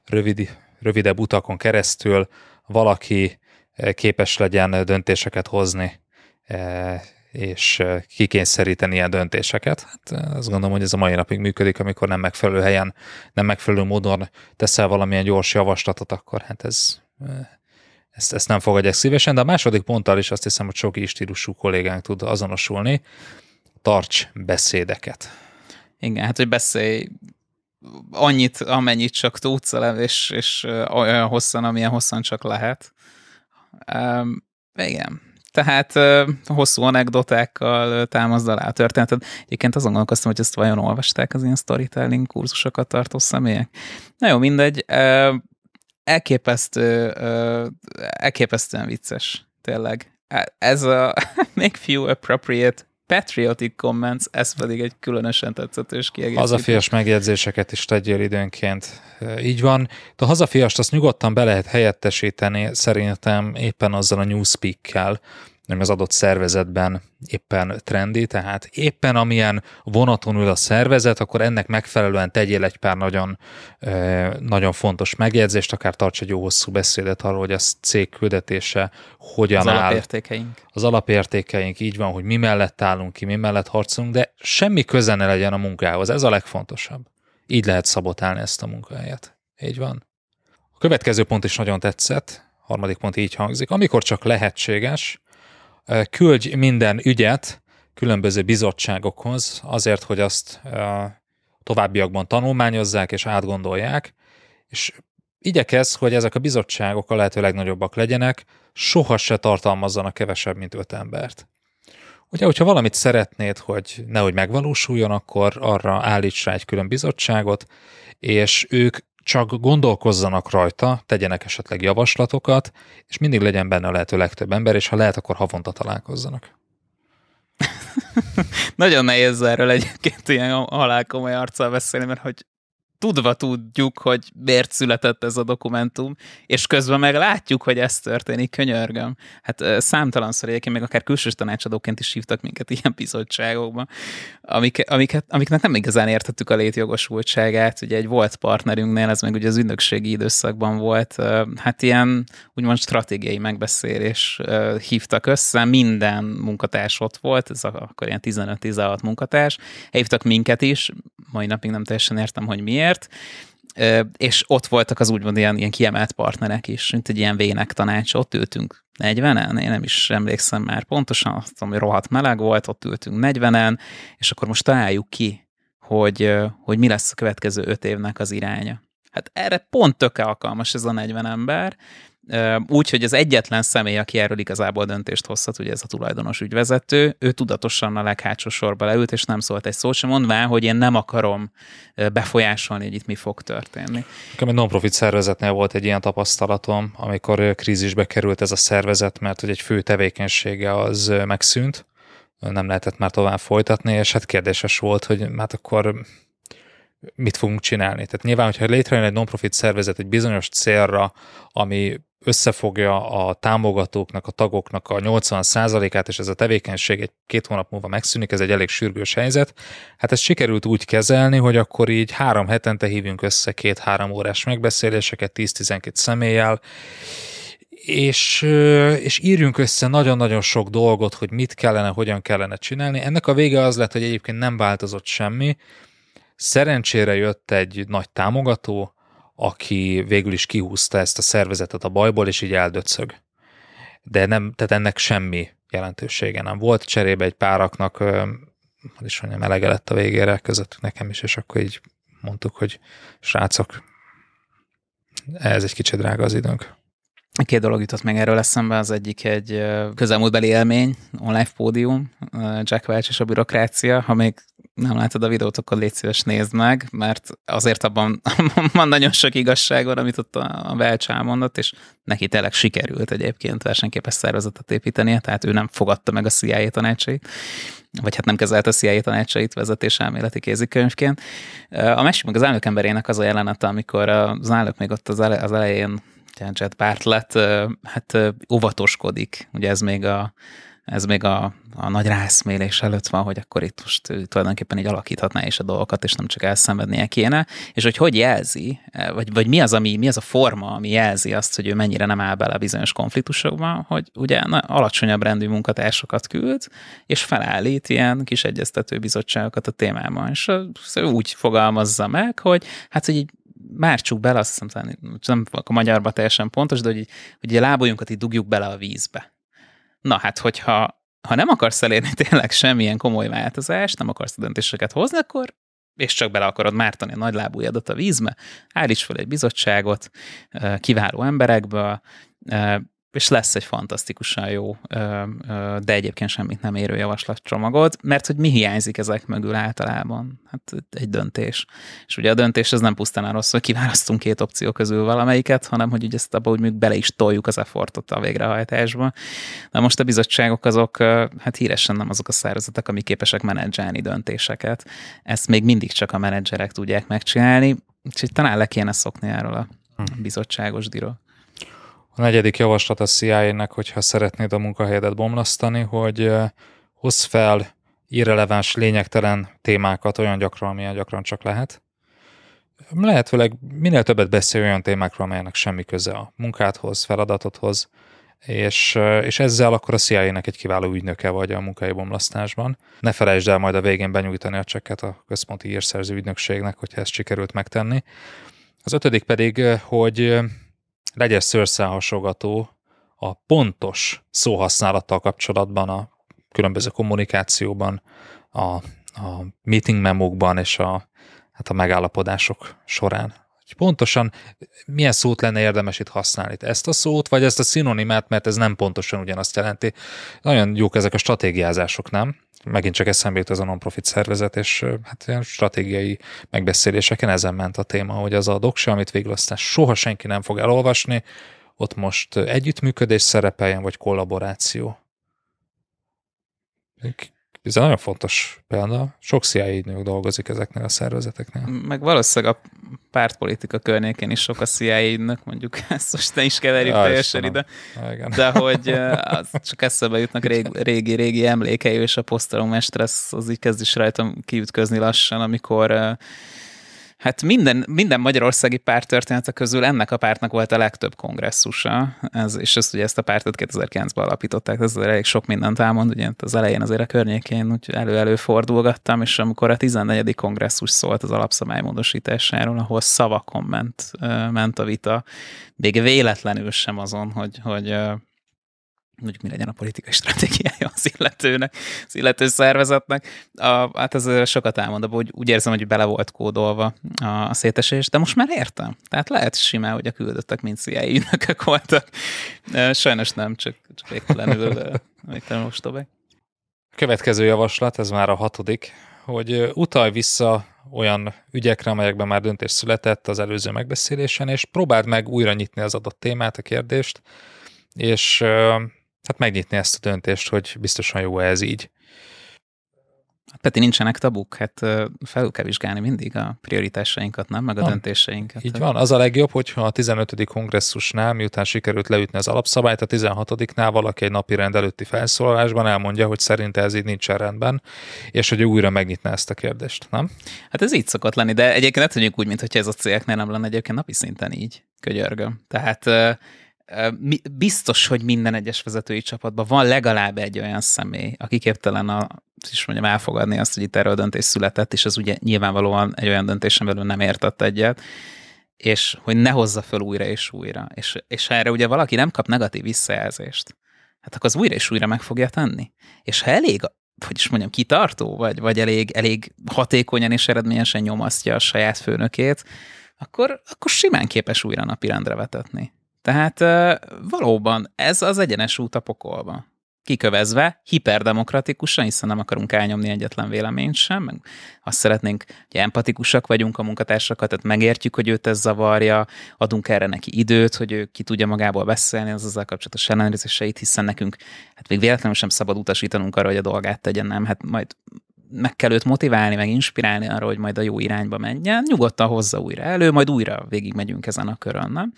rövid rövidebb utakon keresztül valaki eh, képes legyen eh, döntéseket hozni, eh, és kikényszeríteni ilyen döntéseket. Hát azt gondolom, hogy ez a mai napig működik, amikor nem megfelelő helyen, nem megfelelő módon teszel valamilyen gyors javaslatot, akkor hát ez ezt, ezt nem fogadják szívesen, de a második ponttal is azt hiszem, hogy sok is stílusú kollégánk tud azonosulni. Tarts beszédeket. Igen, hát hogy beszélj annyit, amennyit csak tudsz és, és olyan hosszan, amilyen hosszan csak lehet. Um, igen. Tehát uh, hosszú anekdotákkal uh, támaszd alá a történetet. Egyébként azon gondolkoztam, hogy ezt vajon olvasták az ilyen storytelling kurzusokat tartó személyek. Na jó, mindegy. Uh, elképesztő, uh, elképesztően vicces, tényleg. Ez a [LAUGHS] make few appropriate Patriotic Comments, ez pedig egy különösen tetszetős kiegészítés. Hazafias megjegyzéseket is tegyél időnként. Így van. De a hazafiast azt nyugodtan be lehet helyettesíteni szerintem éppen azzal a newspeak-kel, nem az adott szervezetben éppen trendi, tehát éppen amilyen vonaton ül a szervezet, akkor ennek megfelelően tegyél egy pár nagyon, nagyon fontos megjegyzést, akár tarts egy jó hosszú beszédet arról, hogy a cég küldetése hogyan az áll. Az alapértékeink. Az alapértékeink, így van, hogy mi mellett állunk ki, mi mellett harcolunk, de semmi köze ne legyen a munkához, ez a legfontosabb. Így lehet szabotálni ezt a munkahelyet. Így van. A következő pont is nagyon tetszett, harmadik pont így hangzik. Amikor csak lehetséges, küldj minden ügyet különböző bizottságokhoz azért, hogy azt továbbiakban tanulmányozzák és átgondolják, és igyekez, hogy ezek a bizottságok a lehető legnagyobbak legyenek, soha se tartalmazzanak kevesebb, mint öt embert. Ugye, hogyha valamit szeretnéd, hogy nehogy megvalósuljon, akkor arra állíts rá egy külön bizottságot, és ők csak gondolkozzanak rajta, tegyenek esetleg javaslatokat, és mindig legyen benne a lehető legtöbb ember, és ha lehet, akkor havonta találkozzanak. [LAUGHS] Nagyon nehéz erről egyébként ilyen halálkomoly arccal beszélni, mert hogy tudva tudjuk, hogy miért született ez a dokumentum, és közben meg látjuk, hogy ez történik, könyörgöm. Hát számtalan egyébként még akár külsős tanácsadóként is hívtak minket ilyen bizottságokba, amik, amiket, amiknek nem igazán értettük a létjogosultságát. Ugye egy volt partnerünknél, ez meg ugye az ünnökségi időszakban volt, hát ilyen úgymond stratégiai megbeszélés hívtak össze, minden munkatárs ott volt, ez akkor ilyen 15-16 munkatárs, hívtak minket is, mai napig nem teljesen értem, hogy miért, és ott voltak az úgymond ilyen, ilyen kiemelt partnerek is, mint egy ilyen vének tanács, ott ültünk 40-en, én nem is emlékszem már pontosan, azt mondom, hogy rohadt meleg volt, ott ültünk 40-en, és akkor most találjuk ki, hogy, hogy mi lesz a következő öt évnek az iránya. Hát erre pont töke alkalmas ez a 40 ember, úgy, hogy az egyetlen személy, aki erről igazából döntést hozhat, ugye ez a tulajdonos ügyvezető, ő tudatosan a leghátsó sorba leült, és nem szólt egy szót sem, mondván, hogy én nem akarom befolyásolni, hogy itt mi fog történni. Nekem egy non-profit szervezetnél volt egy ilyen tapasztalatom, amikor krízisbe került ez a szervezet, mert hogy egy fő tevékenysége az megszűnt, nem lehetett már tovább folytatni, és hát kérdéses volt, hogy hát akkor mit fogunk csinálni. Tehát nyilván, hogyha létrejön egy non-profit szervezet egy bizonyos célra, ami összefogja a támogatóknak, a tagoknak a 80%-át, és ez a tevékenység egy két hónap múlva megszűnik, ez egy elég sürgős helyzet. Hát ezt sikerült úgy kezelni, hogy akkor így három hetente hívjunk össze két-három órás megbeszéléseket 10-12 személlyel, és, és írjunk össze nagyon-nagyon sok dolgot, hogy mit kellene, hogyan kellene csinálni. Ennek a vége az lett, hogy egyébként nem változott semmi. Szerencsére jött egy nagy támogató, aki végül is kihúzta ezt a szervezetet a bajból, és így eldöcög. De nem, tehát ennek semmi jelentősége nem volt. Cserébe egy páraknak, hogy is mondjam, elege lett a végére között nekem is, és akkor így mondtuk, hogy srácok, ez egy kicsit drága az időnk. Két dolog jutott meg erről eszembe, az egyik egy közelmúltbeli élmény, online pódium, Jack Welch és a bürokrácia, ha még nem látod a videót, akkor légy szíves nézd meg, mert azért abban van [LAUGHS] nagyon sok igazság van, amit ott a Welch elmondott, és neki tényleg sikerült egyébként versenyképes szervezetet építenie, tehát ő nem fogadta meg a CIA tanácsait, vagy hát nem kezelte a CIA tanácsait vezetés elméleti kézikönyvként. A másik meg az emberének az a jelenete, amikor az elnök még ott az, elején Jet Bartlett, hát óvatoskodik, ugye ez még a ez még a, a nagy rászmélés előtt van, hogy akkor itt most tulajdonképpen így alakíthatná is a dolgokat, és nem csak elszenvednie kéne, és hogy hogy jelzi, eh, vagy, vagy mi, az, ami, mi az a forma, ami jelzi azt, hogy ő mennyire nem áll bele bizonyos konfliktusokba, hogy ugye na, alacsonyabb rendű munkatársokat küld, és felállít ilyen kis egyeztető bizottságokat a témában, és ő úgy fogalmazza meg, hogy hát, hogy így mártsuk bele, azt hiszem, nem a magyarban teljesen pontos, de hogy, hogy a lábujunkat így dugjuk bele a vízbe Na hát, hogyha ha nem akarsz elérni tényleg semmilyen komoly változást, nem akarsz döntéseket hozni, akkor és csak bele akarod mártani a nagylábújadat a vízbe, állíts fel egy bizottságot kiváló emberekből, és lesz egy fantasztikusan jó, de egyébként semmit nem érő javaslatcsomagot, mert hogy mi hiányzik ezek mögül általában? Hát egy döntés. És ugye a döntés ez nem pusztán arról szól, hogy kiválasztunk két opció közül valamelyiket, hanem hogy ugye ezt abba úgy mondjuk bele is toljuk az effortot a végrehajtásba. Na most a bizottságok azok, hát híresen nem azok a szervezetek, amik képesek menedzselni döntéseket. Ezt még mindig csak a menedzserek tudják megcsinálni, úgyhogy talán le kéne szokni erről a hm. bizottságos díról. A negyedik javaslat a CIA-nek, hogyha szeretnéd a munkahelyedet bomlasztani, hogy hozz fel irreleváns, lényegtelen témákat olyan gyakran, amilyen gyakran csak lehet. Lehetőleg minél többet beszél olyan témákról, amelynek semmi köze a munkádhoz, feladatodhoz, és, és ezzel akkor a CIA-nek egy kiváló ügynöke vagy a munkai bomlasztásban. Ne felejtsd el majd a végén benyújtani a csekket a központi írszerző ügynökségnek, hogyha ezt sikerült megtenni. Az ötödik pedig, hogy legyes szőrszálhasogató a pontos szóhasználattal kapcsolatban a különböző kommunikációban, a, a meeting memókban és a, hát a megállapodások során. Hogy pontosan milyen szót lenne érdemes itt használni? Ezt a szót, vagy ezt a szinonimát, mert ez nem pontosan ugyanazt jelenti. Nagyon jók ezek a stratégiázások, nem? megint csak eszembe jut ez a non-profit szervezet, és hát ilyen stratégiai megbeszéléseken ezen ment a téma, hogy az a doksa, amit végül aztán soha senki nem fog elolvasni, ott most együttműködés szerepeljen, vagy kollaboráció. Ez egy nagyon fontos példa. Sok CIA ügynök dolgozik ezeknél a szervezeteknél. Meg valószínűleg a pártpolitika környékén is sok a CIA ügynök, mondjuk [LAUGHS] ezt most ne is keverjük ja, teljesen ide. Ja, De hogy az csak eszembe jutnak régi, régi emlékei, és a posztalomester az, az így kezd is rajtam kiütközni lassan, amikor Hát minden, minden magyarországi párt története közül ennek a pártnak volt a legtöbb kongresszusa, ez, és ezt ugye ezt a pártot 2009-ben alapították, ez elég sok mindent elmond, ugye az elején azért a környékén úgy elő-elő fordulgattam, és amikor a 14. kongresszus szólt az alapszabálymódosításáról, ahol szavakon ment, ment a vita, még véletlenül sem azon, hogy, hogy mondjuk mi legyen a politikai stratégiája az illetőnek, az illető szervezetnek. A, hát ez sokat elmond, hogy úgy érzem, hogy bele volt kódolva a szétesés, de most már értem. Tehát lehet simán, hogy a küldöttek mint CIA ügynökök voltak. Sajnos nem, csak, csak végtelenül, most ostobek. Következő javaslat, ez már a hatodik, hogy utalj vissza olyan ügyekre, amelyekben már döntés született az előző megbeszélésen, és próbáld meg újra nyitni az adott témát, a kérdést, és hát megnyitni ezt a döntést, hogy biztosan jó ez így. Hát Peti, nincsenek tabuk, hát fel kell vizsgálni mindig a prioritásainkat, nem? Meg a nem. döntéseinket. Így van, az a legjobb, hogyha a 15. kongresszusnál, miután sikerült leütni az alapszabályt, a 16-nál valaki egy napi rend előtti felszólalásban elmondja, hogy szerinte ez így nincsen rendben, és hogy újra megnyitná ezt a kérdést, nem? Hát ez így szokott lenni, de egyébként ne tudjuk úgy, mintha ez a cégeknél nem lenne egyébként napi szinten így, könyörgöm. Tehát biztos, hogy minden egyes vezetői csapatban van legalább egy olyan személy, aki képtelen a, is mondjam, elfogadni azt, hogy itt erről döntés született, és az ugye nyilvánvalóan egy olyan döntésen belül nem értett egyet, és hogy ne hozza fel újra és újra. És, és ha erre ugye valaki nem kap negatív visszajelzést, hát akkor az újra és újra meg fogja tenni. És ha elég hogy is mondjam, kitartó, vagy, vagy elég, elég hatékonyan és eredményesen nyomasztja a saját főnökét, akkor, akkor simán képes újra napirendre vetetni. Tehát valóban ez az egyenes út a pokolba. Kikövezve, hiperdemokratikusan, hiszen nem akarunk elnyomni egyetlen véleményt sem, meg azt szeretnénk, hogy empatikusak vagyunk a munkatársakat, tehát megértjük, hogy őt ez zavarja, adunk erre neki időt, hogy ő ki tudja magából beszélni az ezzel kapcsolatos ellenőrzéseit, hiszen nekünk hát még véletlenül sem szabad utasítanunk arra, hogy a dolgát tegyen, nem, hát majd meg kell őt motiválni, meg inspirálni arra, hogy majd a jó irányba menjen, nyugodtan hozza újra elő, majd újra Végig megyünk ezen a körön, nem?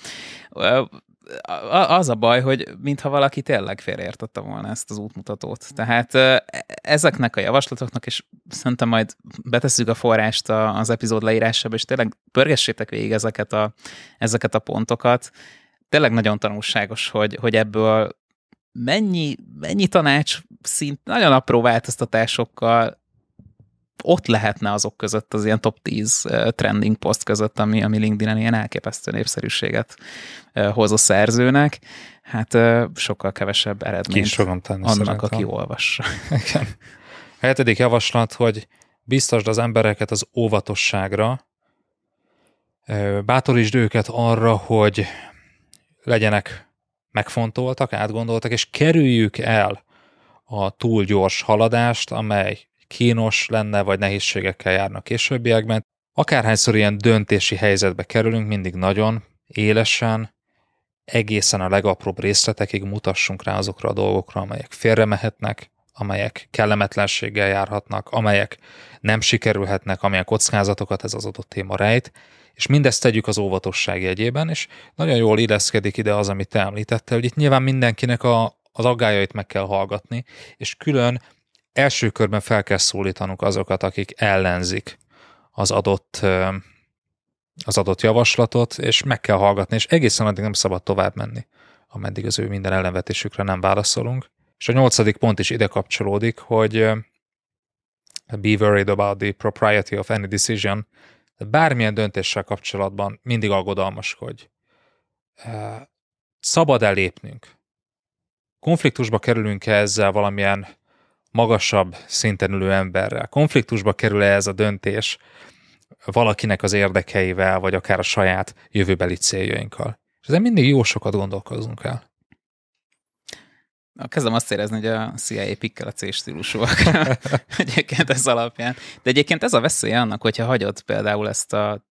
Az a baj, hogy mintha valaki tényleg félreértette volna ezt az útmutatót. Tehát ezeknek a javaslatoknak, és szerintem majd betesszük a forrást az epizód leírásába, és tényleg pörgessétek végig ezeket a, ezeket a pontokat. Tényleg nagyon tanulságos, hogy, hogy ebből mennyi, mennyi tanács szint, nagyon apró változtatásokkal ott lehetne azok között, az ilyen top 10 trending post között, ami, ami LinkedIn-en ilyen elképesztő népszerűséget hoz a szerzőnek, hát sokkal kevesebb eredményt annak, szerintem. aki olvassa. [LAUGHS] Igen. A hetedik javaslat, hogy biztosd az embereket az óvatosságra, bátorítsd őket arra, hogy legyenek megfontoltak, átgondoltak, és kerüljük el a túl gyors haladást, amely kínos lenne, vagy nehézségekkel járna későbbiekben. Akárhányszor ilyen döntési helyzetbe kerülünk, mindig nagyon élesen, egészen a legapróbb részletekig mutassunk rá azokra a dolgokra, amelyek félremehetnek, amelyek kellemetlenséggel járhatnak, amelyek nem sikerülhetnek, amilyen kockázatokat ez az adott téma rejt, és mindezt tegyük az óvatosság jegyében, és nagyon jól illeszkedik ide az, amit te említettél, hogy itt nyilván mindenkinek a, az aggájait meg kell hallgatni, és külön első körben fel kell szólítanunk azokat, akik ellenzik az adott, az adott javaslatot, és meg kell hallgatni, és egészen addig nem szabad tovább menni, ameddig az ő minden ellenvetésükre nem válaszolunk. És a nyolcadik pont is ide kapcsolódik, hogy be worried about the propriety of any decision, bármilyen döntéssel kapcsolatban mindig aggodalmaskodj. Szabad-e lépnünk? Konfliktusba kerülünk -e ezzel valamilyen magasabb szinten ülő emberrel. Konfliktusba kerül-e ez a döntés valakinek az érdekeivel, vagy akár a saját jövőbeli céljainkkal? És ezen mindig jó sokat gondolkozunk el. Na, kezdem azt érezni, hogy a CIA pikkel a C-stílusúak [LAUGHS] egyébként ez alapján. De egyébként ez a veszélye annak, hogyha hagyod például ezt a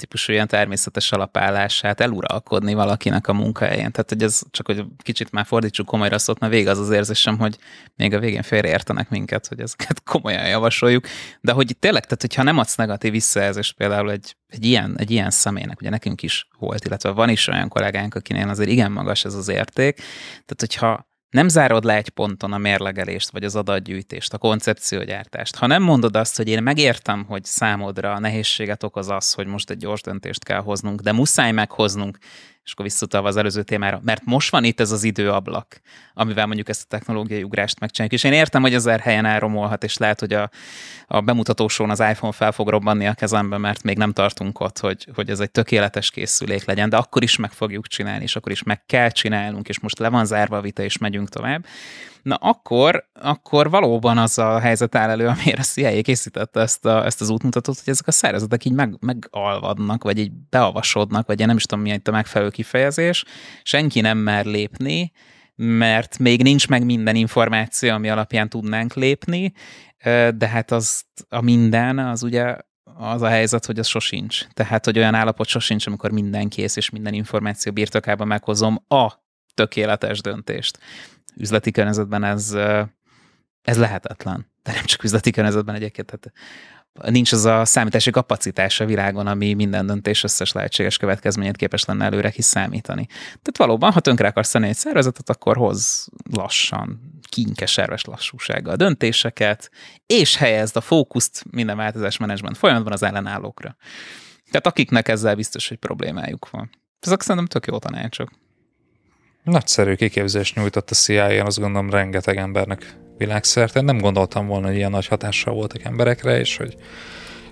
típusú ilyen természetes alapállását eluralkodni valakinek a munkahelyén. Tehát, hogy ez csak, hogy kicsit már fordítsuk komolyra szót, mert vége az az érzésem, hogy még a végén félreértenek minket, hogy ezeket [LAUGHS] komolyan javasoljuk. De hogy tényleg, tehát hogyha nem adsz negatív visszajelzést például egy, egy, ilyen, egy ilyen személynek, ugye nekünk is volt, illetve van is olyan kollégánk, akinél azért igen magas ez az érték, tehát hogyha nem zárod le egy ponton a mérlegelést, vagy az adatgyűjtést, a koncepciógyártást. Ha nem mondod azt, hogy én megértem, hogy számodra a nehézséget okoz az, hogy most egy gyors döntést kell hoznunk, de muszáj meghoznunk, és akkor visszatalva az előző témára, mert most van itt ez az időablak, amivel mondjuk ezt a technológiai ugrást megcsináljuk. És én értem, hogy ezer helyen elromolhat, és lehet, hogy a, a bemutatósón az iPhone fel fog robbanni a kezembe, mert még nem tartunk ott, hogy, hogy ez egy tökéletes készülék legyen, de akkor is meg fogjuk csinálni, és akkor is meg kell csinálnunk, és most le van zárva a vita, és megyünk tovább. Na akkor, akkor valóban az a helyzet áll elő, amire a CIA készítette ezt, a, ezt az útmutatót, hogy ezek a szervezetek így meg, megalvadnak, vagy így beavasodnak, vagy én nem is tudom, mi itt a megfelelő kifejezés. Senki nem mer lépni, mert még nincs meg minden információ, ami alapján tudnánk lépni, de hát az a minden, az ugye az a helyzet, hogy az sosincs. Tehát, hogy olyan állapot sosincs, amikor minden kész, és minden információ birtokában meghozom a tökéletes döntést üzleti környezetben ez, ez lehetetlen. De nem csak üzleti környezetben egyébként. Tehát nincs az a számítási kapacitás a világon, ami minden döntés összes lehetséges következményét képes lenne előre kiszámítani. Tehát valóban, ha tönkre akarsz tenni egy szervezetet, akkor hoz lassan, kinkeserves lassúsággal döntéseket, és helyezd a fókuszt minden változás menedzsment folyamatban az ellenállókra. Tehát akiknek ezzel biztos, hogy problémájuk van. Ezek szerintem tök jó tanácsok. Nagyszerű kiképzést nyújtott a CIA, azt gondolom rengeteg embernek világszerte. Nem gondoltam volna, hogy ilyen nagy hatással voltak emberekre, és hogy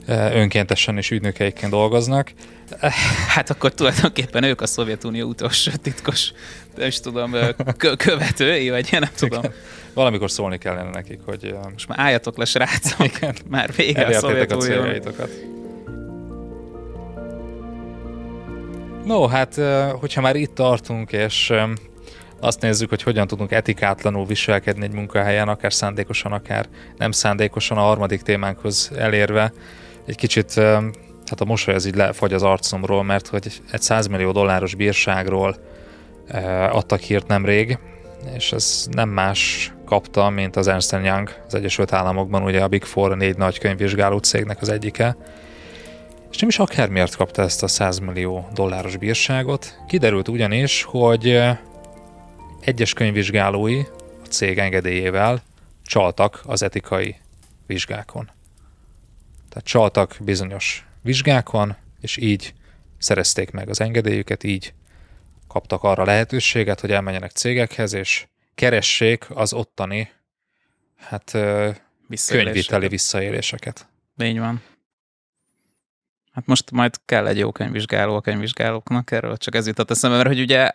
e, önkéntesen és ügynökeikként dolgoznak. [LAUGHS] Hát akkor tulajdonképpen ők a Szovjetunió utolsó titkos, nem is tudom, e, kö- követői, vagy én nem tudom. Igen. Valamikor szólni kellene nekik, hogy... E, Most már álljatok le, srácok, Igen. már vége a Szovjetuniónak. No, hát hogyha már itt tartunk, és azt nézzük, hogy hogyan tudunk etikátlanul viselkedni egy munkahelyen, akár szándékosan, akár nem szándékosan a harmadik témánkhoz elérve. Egy kicsit hát a mosoly az így lefagy az arcomról, mert hogy egy 100 millió dolláros bírságról adtak hírt nemrég, és ez nem más kapta, mint az Ernst Young, az Egyesült Államokban ugye a Big Four a négy nagy könyvvizsgáló cégnek az egyike, és nem is akármiért kapta ezt a 100 millió dolláros bírságot, kiderült ugyanis, hogy egyes könyvvizsgálói a cég engedélyével csaltak az etikai vizsgákon. Tehát csaltak bizonyos vizsgákon, és így szerezték meg az engedélyüket, így kaptak arra lehetőséget, hogy elmenjenek cégekhez, és keressék az ottani hát, könyviteli visszaéléseket. Így van. Hát most majd kell egy jó könyvvizsgáló a könyvvizsgálóknak, erről csak ez jutott eszembe, mert hogy ugye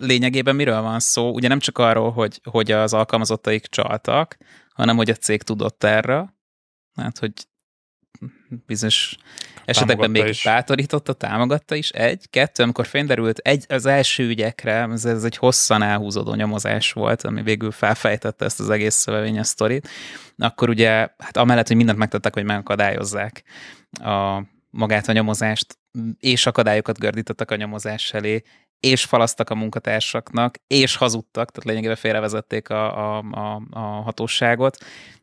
lényegében miről van szó? Ugye nem csak arról, hogy, hogy az alkalmazottaik csaltak, hanem hogy a cég tudott erre, hát hogy bizonyos esetekben még is. bátorította, támogatta is. Egy, kettő, amikor fényderült egy, az első ügyekre, ez, ez egy hosszan elhúzódó nyomozás volt, ami végül felfejtette ezt az egész szövevényes sztorit, akkor ugye, hát amellett, hogy mindent megtettek, hogy megakadályozzák a magát a nyomozást, és akadályokat gördítettek a nyomozás elé, és falasztak a munkatársaknak, és hazudtak, tehát lényegében félrevezették a, a, a, a hatóságot.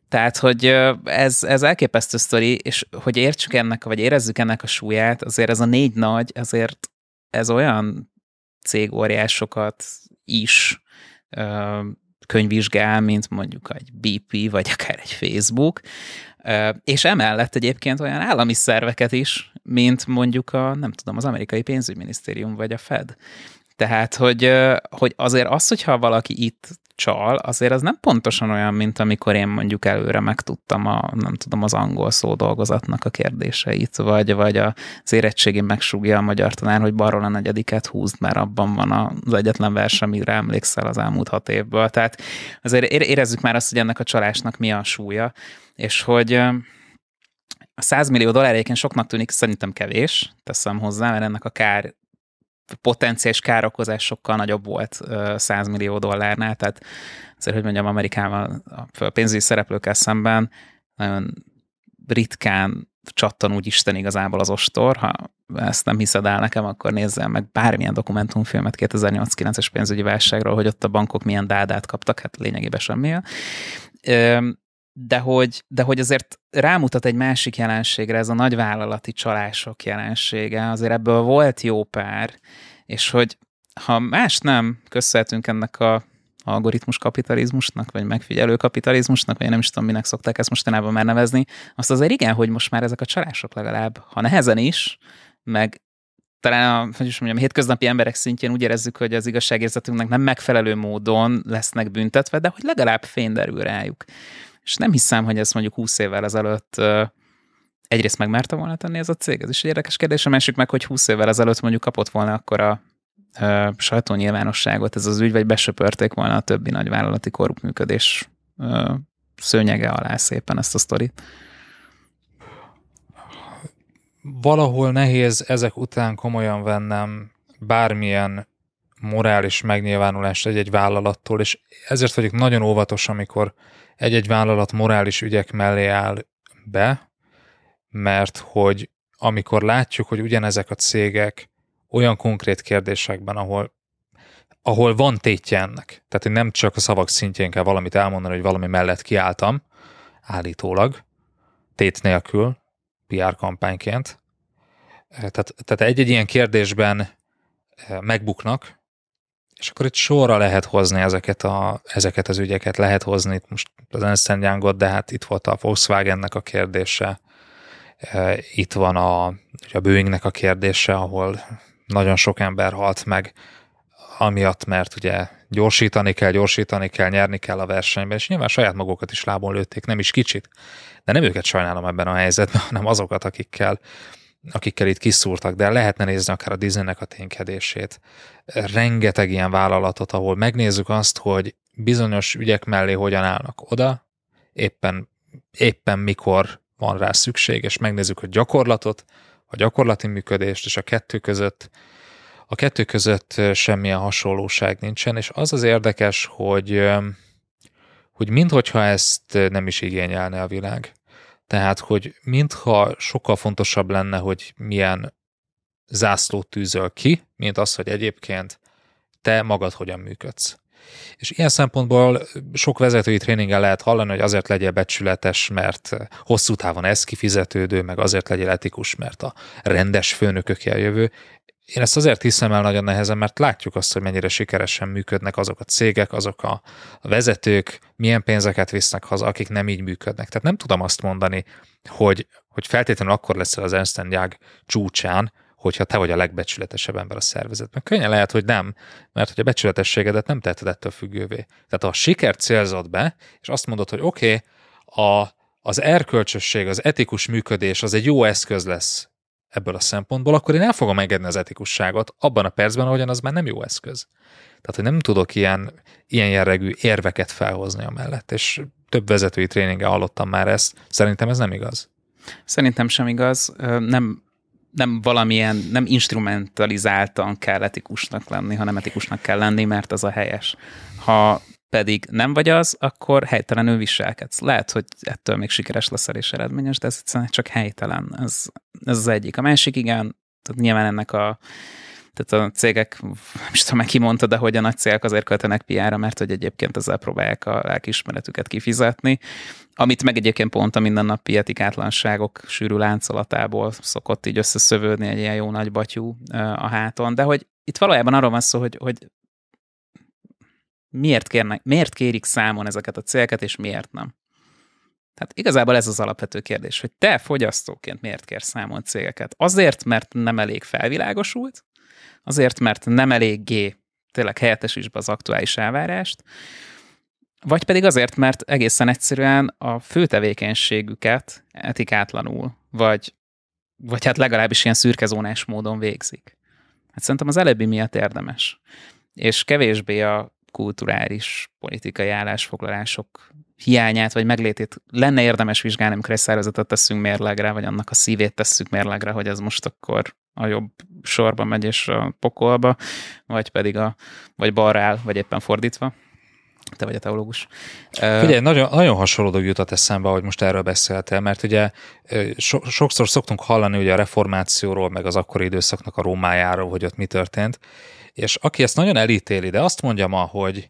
Tehát, hogy ez, ez elképesztő sztori, és hogy értsük ennek, vagy érezzük ennek a súlyát, azért ez a négy nagy, azért ez olyan cégóriásokat is könyvvizsgál, mint mondjuk egy BP, vagy akár egy Facebook, és emellett egyébként olyan állami szerveket is, mint mondjuk a, nem tudom, az amerikai pénzügyminisztérium, vagy a Fed. Tehát, hogy, hogy azért az, hogyha valaki itt csal, azért az nem pontosan olyan, mint amikor én mondjuk előre megtudtam a, nem tudom, az angol szó dolgozatnak a kérdéseit, vagy, vagy az érettségén megsúgja a magyar tanár, hogy balról a negyediket húzd, mert abban van az egyetlen vers, amire emlékszel az elmúlt hat évből. Tehát azért érezzük már azt, hogy ennek a csalásnak mi a súlya, és hogy a 100 millió dollár soknak tűnik, szerintem kevés, teszem hozzá, mert ennek a kár potenciális károkozás sokkal nagyobb volt 100 millió dollárnál, tehát azért, hogy mondjam, Amerikában a pénzügyi szereplőkkel szemben nagyon ritkán csattan úgy Isten igazából az ostor, ha ezt nem hiszed el nekem, akkor nézzel meg bármilyen dokumentumfilmet 2008-9-es pénzügyi válságról, hogy ott a bankok milyen dádát kaptak, hát lényegében semmi de hogy, de hogy azért rámutat egy másik jelenségre, ez a nagyvállalati csalások jelensége, azért ebből volt jó pár, és hogy ha más nem köszönhetünk ennek a algoritmus kapitalizmusnak, vagy megfigyelő kapitalizmusnak, vagy én nem is tudom, minek szokták ezt mostanában már nevezni, azt azért igen, hogy most már ezek a csalások legalább, ha nehezen is, meg talán a, hogy is mondjam, hétköznapi emberek szintjén úgy érezzük, hogy az igazságérzetünknek nem megfelelő módon lesznek büntetve, de hogy legalább fény derül rájuk. És nem hiszem, hogy ezt mondjuk 20 évvel ezelőtt egyrészt megmerte volna tenni ez a cég, ez is egy érdekes kérdés, a másik meg, hogy 20 évvel ezelőtt mondjuk kapott volna akkor a sajtónyilvánosságot ez az ügy, vagy besöpörték volna a többi nagyvállalati korrupt működés szőnyege alá szépen ezt a sztorit. Valahol nehéz ezek után komolyan vennem bármilyen morális megnyilvánulást egy-egy vállalattól, és ezért vagyok nagyon óvatos, amikor egy-egy vállalat morális ügyek mellé áll be, mert hogy amikor látjuk, hogy ugyanezek a cégek olyan konkrét kérdésekben, ahol ahol van tétje ennek. Tehát, hogy nem csak a szavak szintjén kell valamit elmondani, hogy valami mellett kiálltam, állítólag, tét nélkül, PR kampányként. Eh, tehát, tehát egy-egy ilyen kérdésben eh, megbuknak, és akkor itt sorra lehet hozni ezeket, a, ezeket az ügyeket, lehet hozni itt most az Ernst Youngot, de hát itt volt a Volkswagennek a kérdése, e, itt van a, a Boeingnek a kérdése, ahol nagyon sok ember halt meg, amiatt, mert ugye gyorsítani kell, gyorsítani kell, nyerni kell a versenyben, és nyilván saját magukat is lábon lőtték, nem is kicsit, de nem őket sajnálom ebben a helyzetben, [LAUGHS] hanem azokat, akikkel akikkel itt kiszúrtak, de lehetne nézni akár a Disneynek a ténykedését. Rengeteg ilyen vállalatot, ahol megnézzük azt, hogy bizonyos ügyek mellé hogyan állnak oda, éppen, éppen mikor van rá szükség, és megnézzük a gyakorlatot, a gyakorlati működést, és a kettő között a kettő között semmilyen hasonlóság nincsen, és az az érdekes, hogy, hogy minthogyha ezt nem is igényelne a világ. Tehát, hogy mintha sokkal fontosabb lenne, hogy milyen zászlót tűzöl ki, mint az, hogy egyébként te magad hogyan működsz. És ilyen szempontból sok vezetői tréningen lehet hallani, hogy azért legyél becsületes, mert hosszú távon ez kifizetődő, meg azért legyél etikus, mert a rendes főnökök jövő én ezt azért hiszem el nagyon nehezen, mert látjuk azt, hogy mennyire sikeresen működnek azok a cégek, azok a vezetők, milyen pénzeket visznek haza, akik nem így működnek. Tehát nem tudom azt mondani, hogy, hogy feltétlenül akkor leszel az Ernst Young csúcsán, hogyha te vagy a legbecsületesebb ember a szervezetben. Könnyen lehet, hogy nem, mert hogy a becsületességedet nem teheted ettől függővé. Tehát ha a siker célzod be, és azt mondod, hogy oké, okay, a, az erkölcsösség, az etikus működés az egy jó eszköz lesz ebből a szempontból, akkor én el fogom engedni az etikusságot abban a percben, ahogyan az már nem jó eszköz. Tehát, hogy nem tudok ilyen, ilyen jellegű érveket felhozni a mellett, és több vezetői tréningen hallottam már ezt. Szerintem ez nem igaz. Szerintem sem igaz. Nem, nem valamilyen, nem instrumentalizáltan kell etikusnak lenni, hanem etikusnak kell lenni, mert az a helyes. Ha pedig nem vagy az, akkor helytelenül viselkedsz. Lehet, hogy ettől még sikeres leszel és eredményes, de ez egyszerűen csak helytelen. Ez, ez az egyik. A másik, igen, tehát nyilván ennek a tehát a cégek, nem is tudom, ki mondta, de hogy a nagy cégek azért költenek pr mert hogy egyébként ezzel próbálják a lelkiismeretüket kifizetni, amit meg egyébként pont a mindennapi etikátlanságok sűrű láncolatából szokott így összeszövődni egy ilyen jó nagy batyú a háton, de hogy itt valójában arról van szó, hogy, hogy miért, kérnek, miért kérik számon ezeket a célket, és miért nem. Tehát igazából ez az alapvető kérdés, hogy te fogyasztóként miért kér számon cégeket? Azért, mert nem elég felvilágosult, azért, mert nem eléggé tényleg helyettesítsd be az aktuális elvárást, vagy pedig azért, mert egészen egyszerűen a fő tevékenységüket etikátlanul, vagy, vagy hát legalábbis ilyen szürkezónás módon végzik. Hát szerintem az előbbi miatt érdemes. És kevésbé a kulturális, politikai állásfoglalások hiányát vagy meglétét lenne érdemes vizsgálni, amikor egy szervezetet teszünk mérlegre, vagy annak a szívét tesszük mérlegre, hogy ez most akkor a jobb sorba megy és a pokolba, vagy pedig a, vagy balra áll, vagy éppen fordítva. Te vagy a teológus. Ugye, nagyon, nagyon hasonló dolog jutott eszembe, hogy most erről beszéltél, mert ugye so, sokszor szoktunk hallani ugye a reformációról, meg az akkori időszaknak a Rómájáról, hogy ott mi történt, és aki ezt nagyon elítéli, de azt mondja ma, hogy,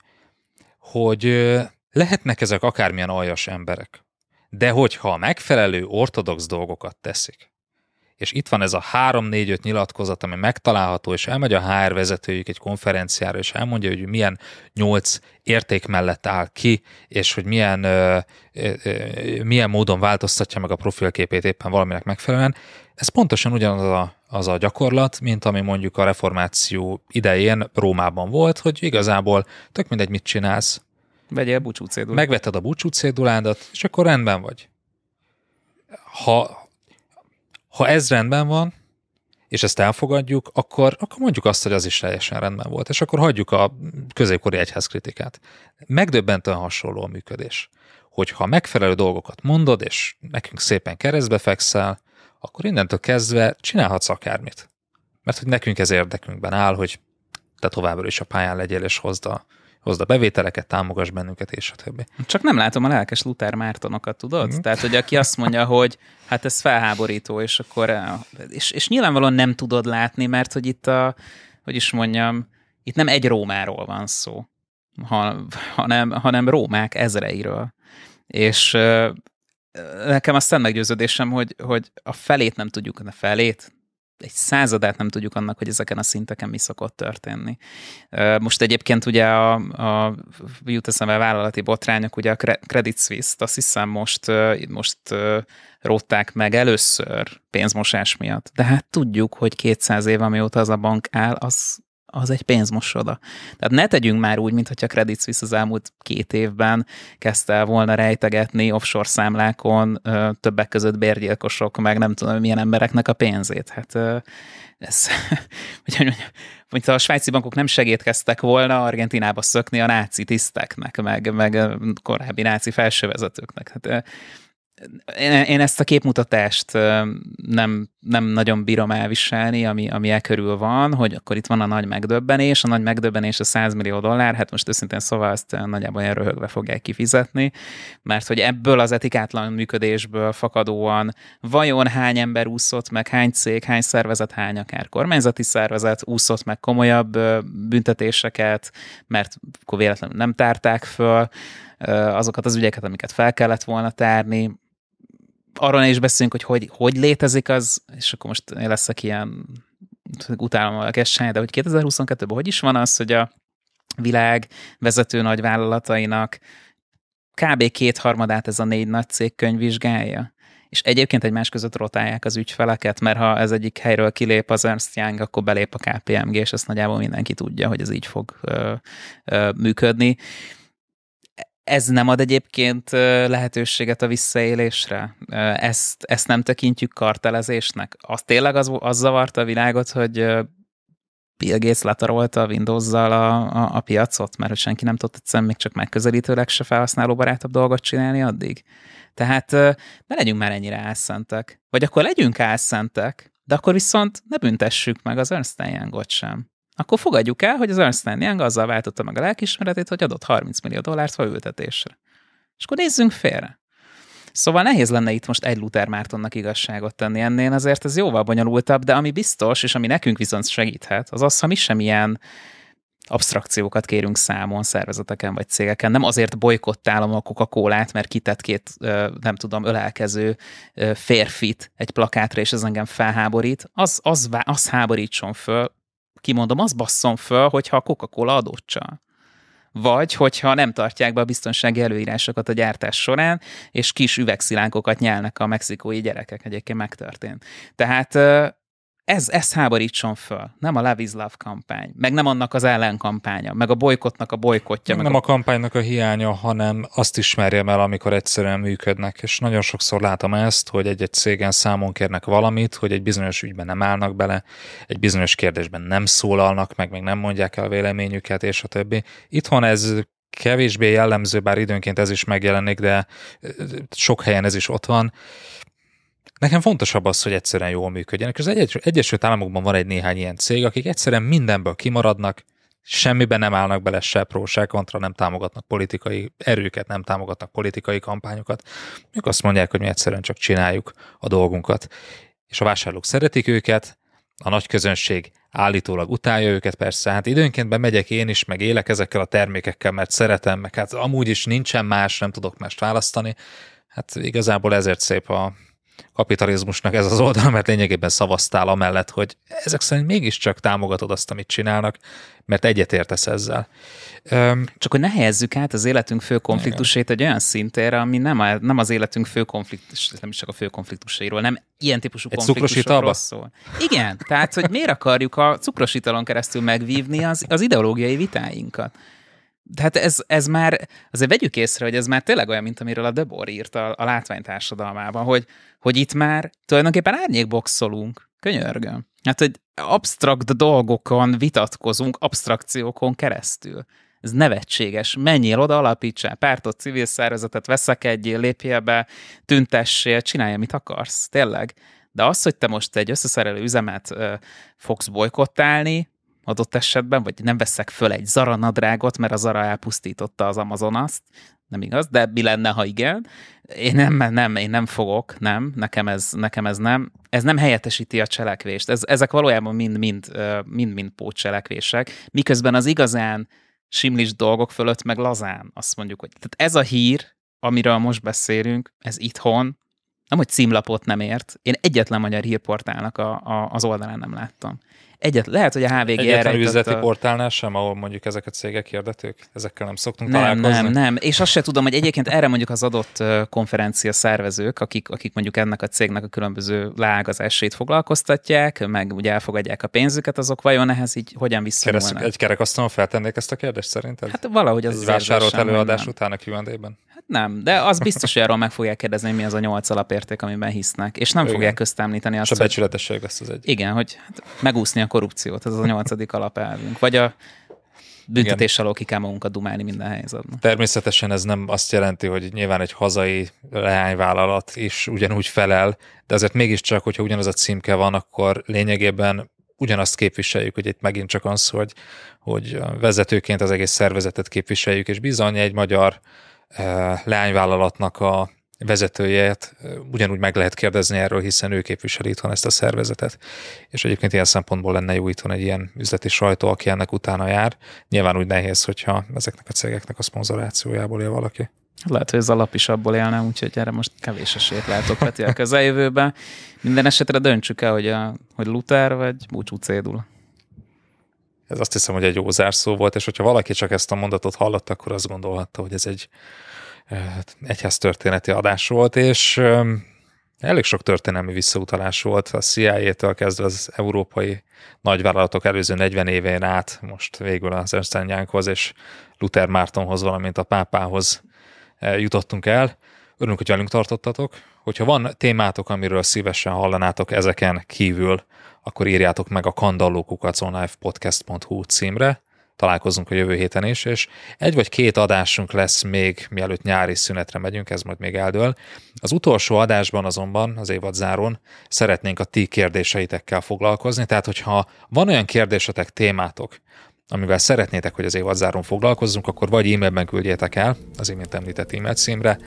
hogy lehetnek ezek akármilyen aljas emberek, de hogyha megfelelő ortodox dolgokat teszik, és itt van ez a 3-4-5 nyilatkozat, ami megtalálható, és elmegy a HR vezetőjük egy konferenciára, és elmondja, hogy milyen 8 érték mellett áll ki, és hogy milyen, ö, ö, ö, milyen módon változtatja meg a profilképét éppen valaminek megfelelően. Ez pontosan ugyanaz a, az a gyakorlat, mint ami mondjuk a reformáció idején Rómában volt, hogy igazából tök mindegy, mit csinálsz. Vegyél búcsúcédulát. Megveted a búcsúcéduládat, és akkor rendben vagy. Ha, ha ez rendben van, és ezt elfogadjuk, akkor, akkor mondjuk azt, hogy az is teljesen rendben volt, és akkor hagyjuk a középkori egyházkritikát. Megdöbbentően hasonló a működés. Hogyha megfelelő dolgokat mondod, és nekünk szépen keresztbe fekszel, akkor innentől kezdve csinálhatsz akármit. Mert hogy nekünk ez érdekünkben áll, hogy te továbbra is a pályán legyél, és hozd a, hozd a bevételeket, támogass bennünket, és a többi. Csak nem látom a lelkes Luther Mártonokat, tudod? Mm. Tehát, hogy aki azt mondja, hogy hát ez felháborító, és akkor, eh, és, és nyilvánvalóan nem tudod látni, mert hogy itt a, hogy is mondjam, itt nem egy Rómáról van szó, hanem, hanem Rómák ezreiről. És eh, nekem aztán meggyőződésem, hogy, hogy a felét nem tudjuk, a felét, egy századát nem tudjuk annak, hogy ezeken a szinteken mi szokott történni. Most egyébként ugye a, a jut eszembe vállalati botrányok, ugye a Credit Suisse-t azt hiszem most, most rótták meg először pénzmosás miatt, de hát tudjuk, hogy 200 év, amióta az a bank áll, az az egy pénzmosoda. Tehát ne tegyünk már úgy, mintha a Credit Suisse az elmúlt két évben kezdte el volna rejtegetni offshore számlákon többek között bérgyilkosok, meg nem tudom milyen embereknek a pénzét. Hát ez, [LAUGHS] hogy mondjam, mint a svájci bankok nem segítkeztek volna Argentinába szökni a náci tiszteknek, meg, meg korábbi náci felsővezetőknek. Hát, én ezt a képmutatást nem, nem nagyon bírom elviselni, ami, ami e körül van, hogy akkor itt van a nagy megdöbbenés, a nagy megdöbbenés a 100 millió dollár, hát most őszintén szóval ezt nagyjából ilyen röhögve fogják kifizetni, mert hogy ebből az etikátlan működésből fakadóan vajon hány ember úszott meg, hány cég, hány szervezet, hány akár kormányzati szervezet úszott meg komolyabb büntetéseket, mert akkor véletlenül nem tárták föl, azokat az ügyeket, amiket fel kellett volna tárni, arról is beszélünk, hogy, hogy hogy létezik az, és akkor most én leszek ilyen utálom a kessány, de hogy 2022-ben hogy is van az, hogy a világ vezető nagyvállalatainak kb. kétharmadát ez a négy nagy cég könyvvizsgálja és egyébként egymás között rotálják az ügyfeleket, mert ha ez egyik helyről kilép az Ernst Young, akkor belép a KPMG, és ezt nagyjából mindenki tudja, hogy ez így fog ö, ö, működni. Ez nem ad egyébként lehetőséget a visszaélésre? Ezt, ezt nem tekintjük kartelezésnek? Az tényleg az, az zavarta a világot, hogy Bill Gates letarolta a Windows-zal a, a, a piacot, mert senki nem tudott egyszerűen még csak megközelítőleg se felhasználóbarátabb dolgot csinálni addig. Tehát ne legyünk már ennyire álszentek. Vagy akkor legyünk álszentek, de akkor viszont ne büntessük meg az Ernst Youngot sem akkor fogadjuk el, hogy az Ernst Young azzal váltotta meg a lelkismeretét, hogy adott 30 millió dollárt faültetésre. És akkor nézzünk félre. Szóval nehéz lenne itt most egy Luther Mártonnak igazságot tenni ennél, azért ez jóval bonyolultabb, de ami biztos, és ami nekünk viszont segíthet, az az, ha mi sem ilyen abstrakciókat kérünk számon szervezeteken vagy cégeken. Nem azért bolykottálom a coca cola mert kitett két, nem tudom, ölelkező férfit egy plakátra, és ez engem felháborít. Az, az, az háborítson föl, kimondom, az basszom föl, hogyha a Coca-Cola adócsa. vagy hogyha nem tartják be a biztonsági előírásokat a gyártás során, és kis üvegszilánkokat nyelnek a mexikói gyerekek, egyébként megtörtént. Tehát ez, ez háborítson föl, nem a Love is Love kampány, meg nem annak az ellenkampánya, meg a bolykotnak a bolykotja. Meg nem a... a kampánynak a hiánya, hanem azt ismerjem el, amikor egyszerűen működnek, és nagyon sokszor látom ezt, hogy egy-egy cégen számon kérnek valamit, hogy egy bizonyos ügyben nem állnak bele, egy bizonyos kérdésben nem szólalnak meg, meg nem mondják el a véleményüket, és a többi. Itthon ez kevésbé jellemző, bár időnként ez is megjelenik, de sok helyen ez is ott van Nekem fontosabb az, hogy egyszerűen jól működjenek. Az Egyes- Egyesült Államokban van egy néhány ilyen cég, akik egyszerűen mindenből kimaradnak, semmiben nem állnak bele se pró, se kontra, nem támogatnak politikai erőket, nem támogatnak politikai kampányokat. Ők azt mondják, hogy mi egyszerűen csak csináljuk a dolgunkat. És a vásárlók szeretik őket, a nagy közönség állítólag utálja őket, persze, hát időnként bemegyek én is, meg élek ezekkel a termékekkel, mert szeretem, meg hát amúgy is nincsen más, nem tudok mást választani. Hát igazából ezért szép a kapitalizmusnak ez az oldal, mert lényegében szavaztál amellett, hogy ezek szerint mégiscsak támogatod azt, amit csinálnak, mert egyetértesz ezzel. Öm, Csak hogy ne helyezzük át az életünk fő konfliktusait egy olyan szintére, ami nem, a, nem az életünk fő konfliktus, nem is csak a fő konfliktusairól, nem ilyen típusú egy konfliktusokról szól. Igen, tehát hogy miért akarjuk a cukrosítalon keresztül megvívni az, az ideológiai vitáinkat de hát ez, ez már, azért vegyük észre, hogy ez már tényleg olyan, mint amiről a Debor írt a, a látványtársadalmában, hogy, hogy itt már tulajdonképpen árnyékboxolunk, könyörgöm. Hát, hogy absztrakt dolgokon vitatkozunk, abstrakciókon keresztül. Ez nevetséges. Menjél oda, alapítsál pártot, civil szervezetet, veszekedjél, lépjél be, tüntessél, csinálj, amit akarsz, tényleg. De az, hogy te most egy összeszerelő üzemet ö, fogsz bolykottálni, adott esetben, vagy nem veszek föl egy Zara nadrágot, mert a Zara elpusztította az Amazonaszt, nem igaz, de mi lenne, ha igen? Én nem, nem, én nem fogok, nem, nekem ez, nekem ez nem. Ez nem helyettesíti a cselekvést. Ez, ezek valójában mind-mind, mind-mind pótcselekvések, miközben az igazán simlis dolgok fölött meg lazán, azt mondjuk, hogy tehát ez a hír, amiről most beszélünk, ez itthon, nem, hogy címlapot nem ért, én egyetlen magyar hírportálnak a, a, az oldalán nem láttam. Egyet, lehet, hogy a HVG Egyetlen elrejtett üzleti a... portálnál sem, ahol mondjuk ezek a cégek hirdetők? Ezekkel nem szoktunk nem, találkozni? Nem, nem, És azt se tudom, hogy egyébként erre mondjuk az adott konferencia szervezők, akik, akik mondjuk ennek a cégnek a különböző lágazásait foglalkoztatják, meg ugye elfogadják a pénzüket, azok vajon ehhez így hogyan visszanyúlnak? egy kerekasztalon feltennék ezt a kérdést szerinted? Hát valahogy az egy az vásárolt előadás nem. után a Q&A-ben? Hát nem, de az biztos, hogy arról meg fogják kérdezni, mi az a nyolc alapérték, amiben hisznek, és nem igen. fogják köztemlíteni azt, És a becsületesség lesz az egy. Igen, hogy hát megúszni a korrupciót, ez az a nyolcadik alapelvünk. Vagy a büntetés alól ki kell magunkat dumálni minden helyzetben. Természetesen ez nem azt jelenti, hogy nyilván egy hazai leányvállalat is ugyanúgy felel, de azért mégiscsak, hogyha ugyanaz a címke van, akkor lényegében ugyanazt képviseljük, hogy itt megint csak az, hogy, hogy vezetőként az egész szervezetet képviseljük, és bizony egy magyar eh, leányvállalatnak a vezetőjét ugyanúgy meg lehet kérdezni erről, hiszen ő képviseli itthon ezt a szervezetet. És egyébként ilyen szempontból lenne jó itthon egy ilyen üzleti sajtó, aki ennek utána jár. Nyilván úgy nehéz, hogyha ezeknek a cégeknek a szponzorációjából él valaki. Lehet, hogy ez alap is abból élne, úgyhogy erre most kevés esélyt látok Peti a közeljövőben. Minden esetre döntsük el, hogy, a, hogy Luther vagy Búcsú Cédula. Ez azt hiszem, hogy egy jó zárszó volt, és hogyha valaki csak ezt a mondatot hallotta, akkor azt gondolhatta, hogy ez egy egyháztörténeti történeti adás volt, és elég sok történelmi visszautalás volt a CIA-től kezdve az európai nagyvállalatok előző 40 évén át, most végül az Ernst Younghoz és Luther Mártonhoz, valamint a pápához jutottunk el. Örülünk, hogy velünk tartottatok. Hogyha van témátok, amiről szívesen hallanátok ezeken kívül, akkor írjátok meg a podcast.hu címre, találkozunk a jövő héten is, és egy vagy két adásunk lesz még, mielőtt nyári szünetre megyünk, ez majd még eldől. Az utolsó adásban azonban, az évad zárón szeretnénk a ti kérdéseitekkel foglalkozni, tehát hogyha van olyan kérdésetek, témátok, amivel szeretnétek, hogy az évadzáron foglalkozzunk, akkor vagy e-mailben küldjétek el az imént említett e-mail címre,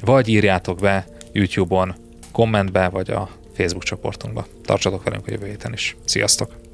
vagy írjátok be YouTube-on kommentbe, vagy a Facebook csoportunkba. Tartsatok velünk a jövő héten is. Sziasztok!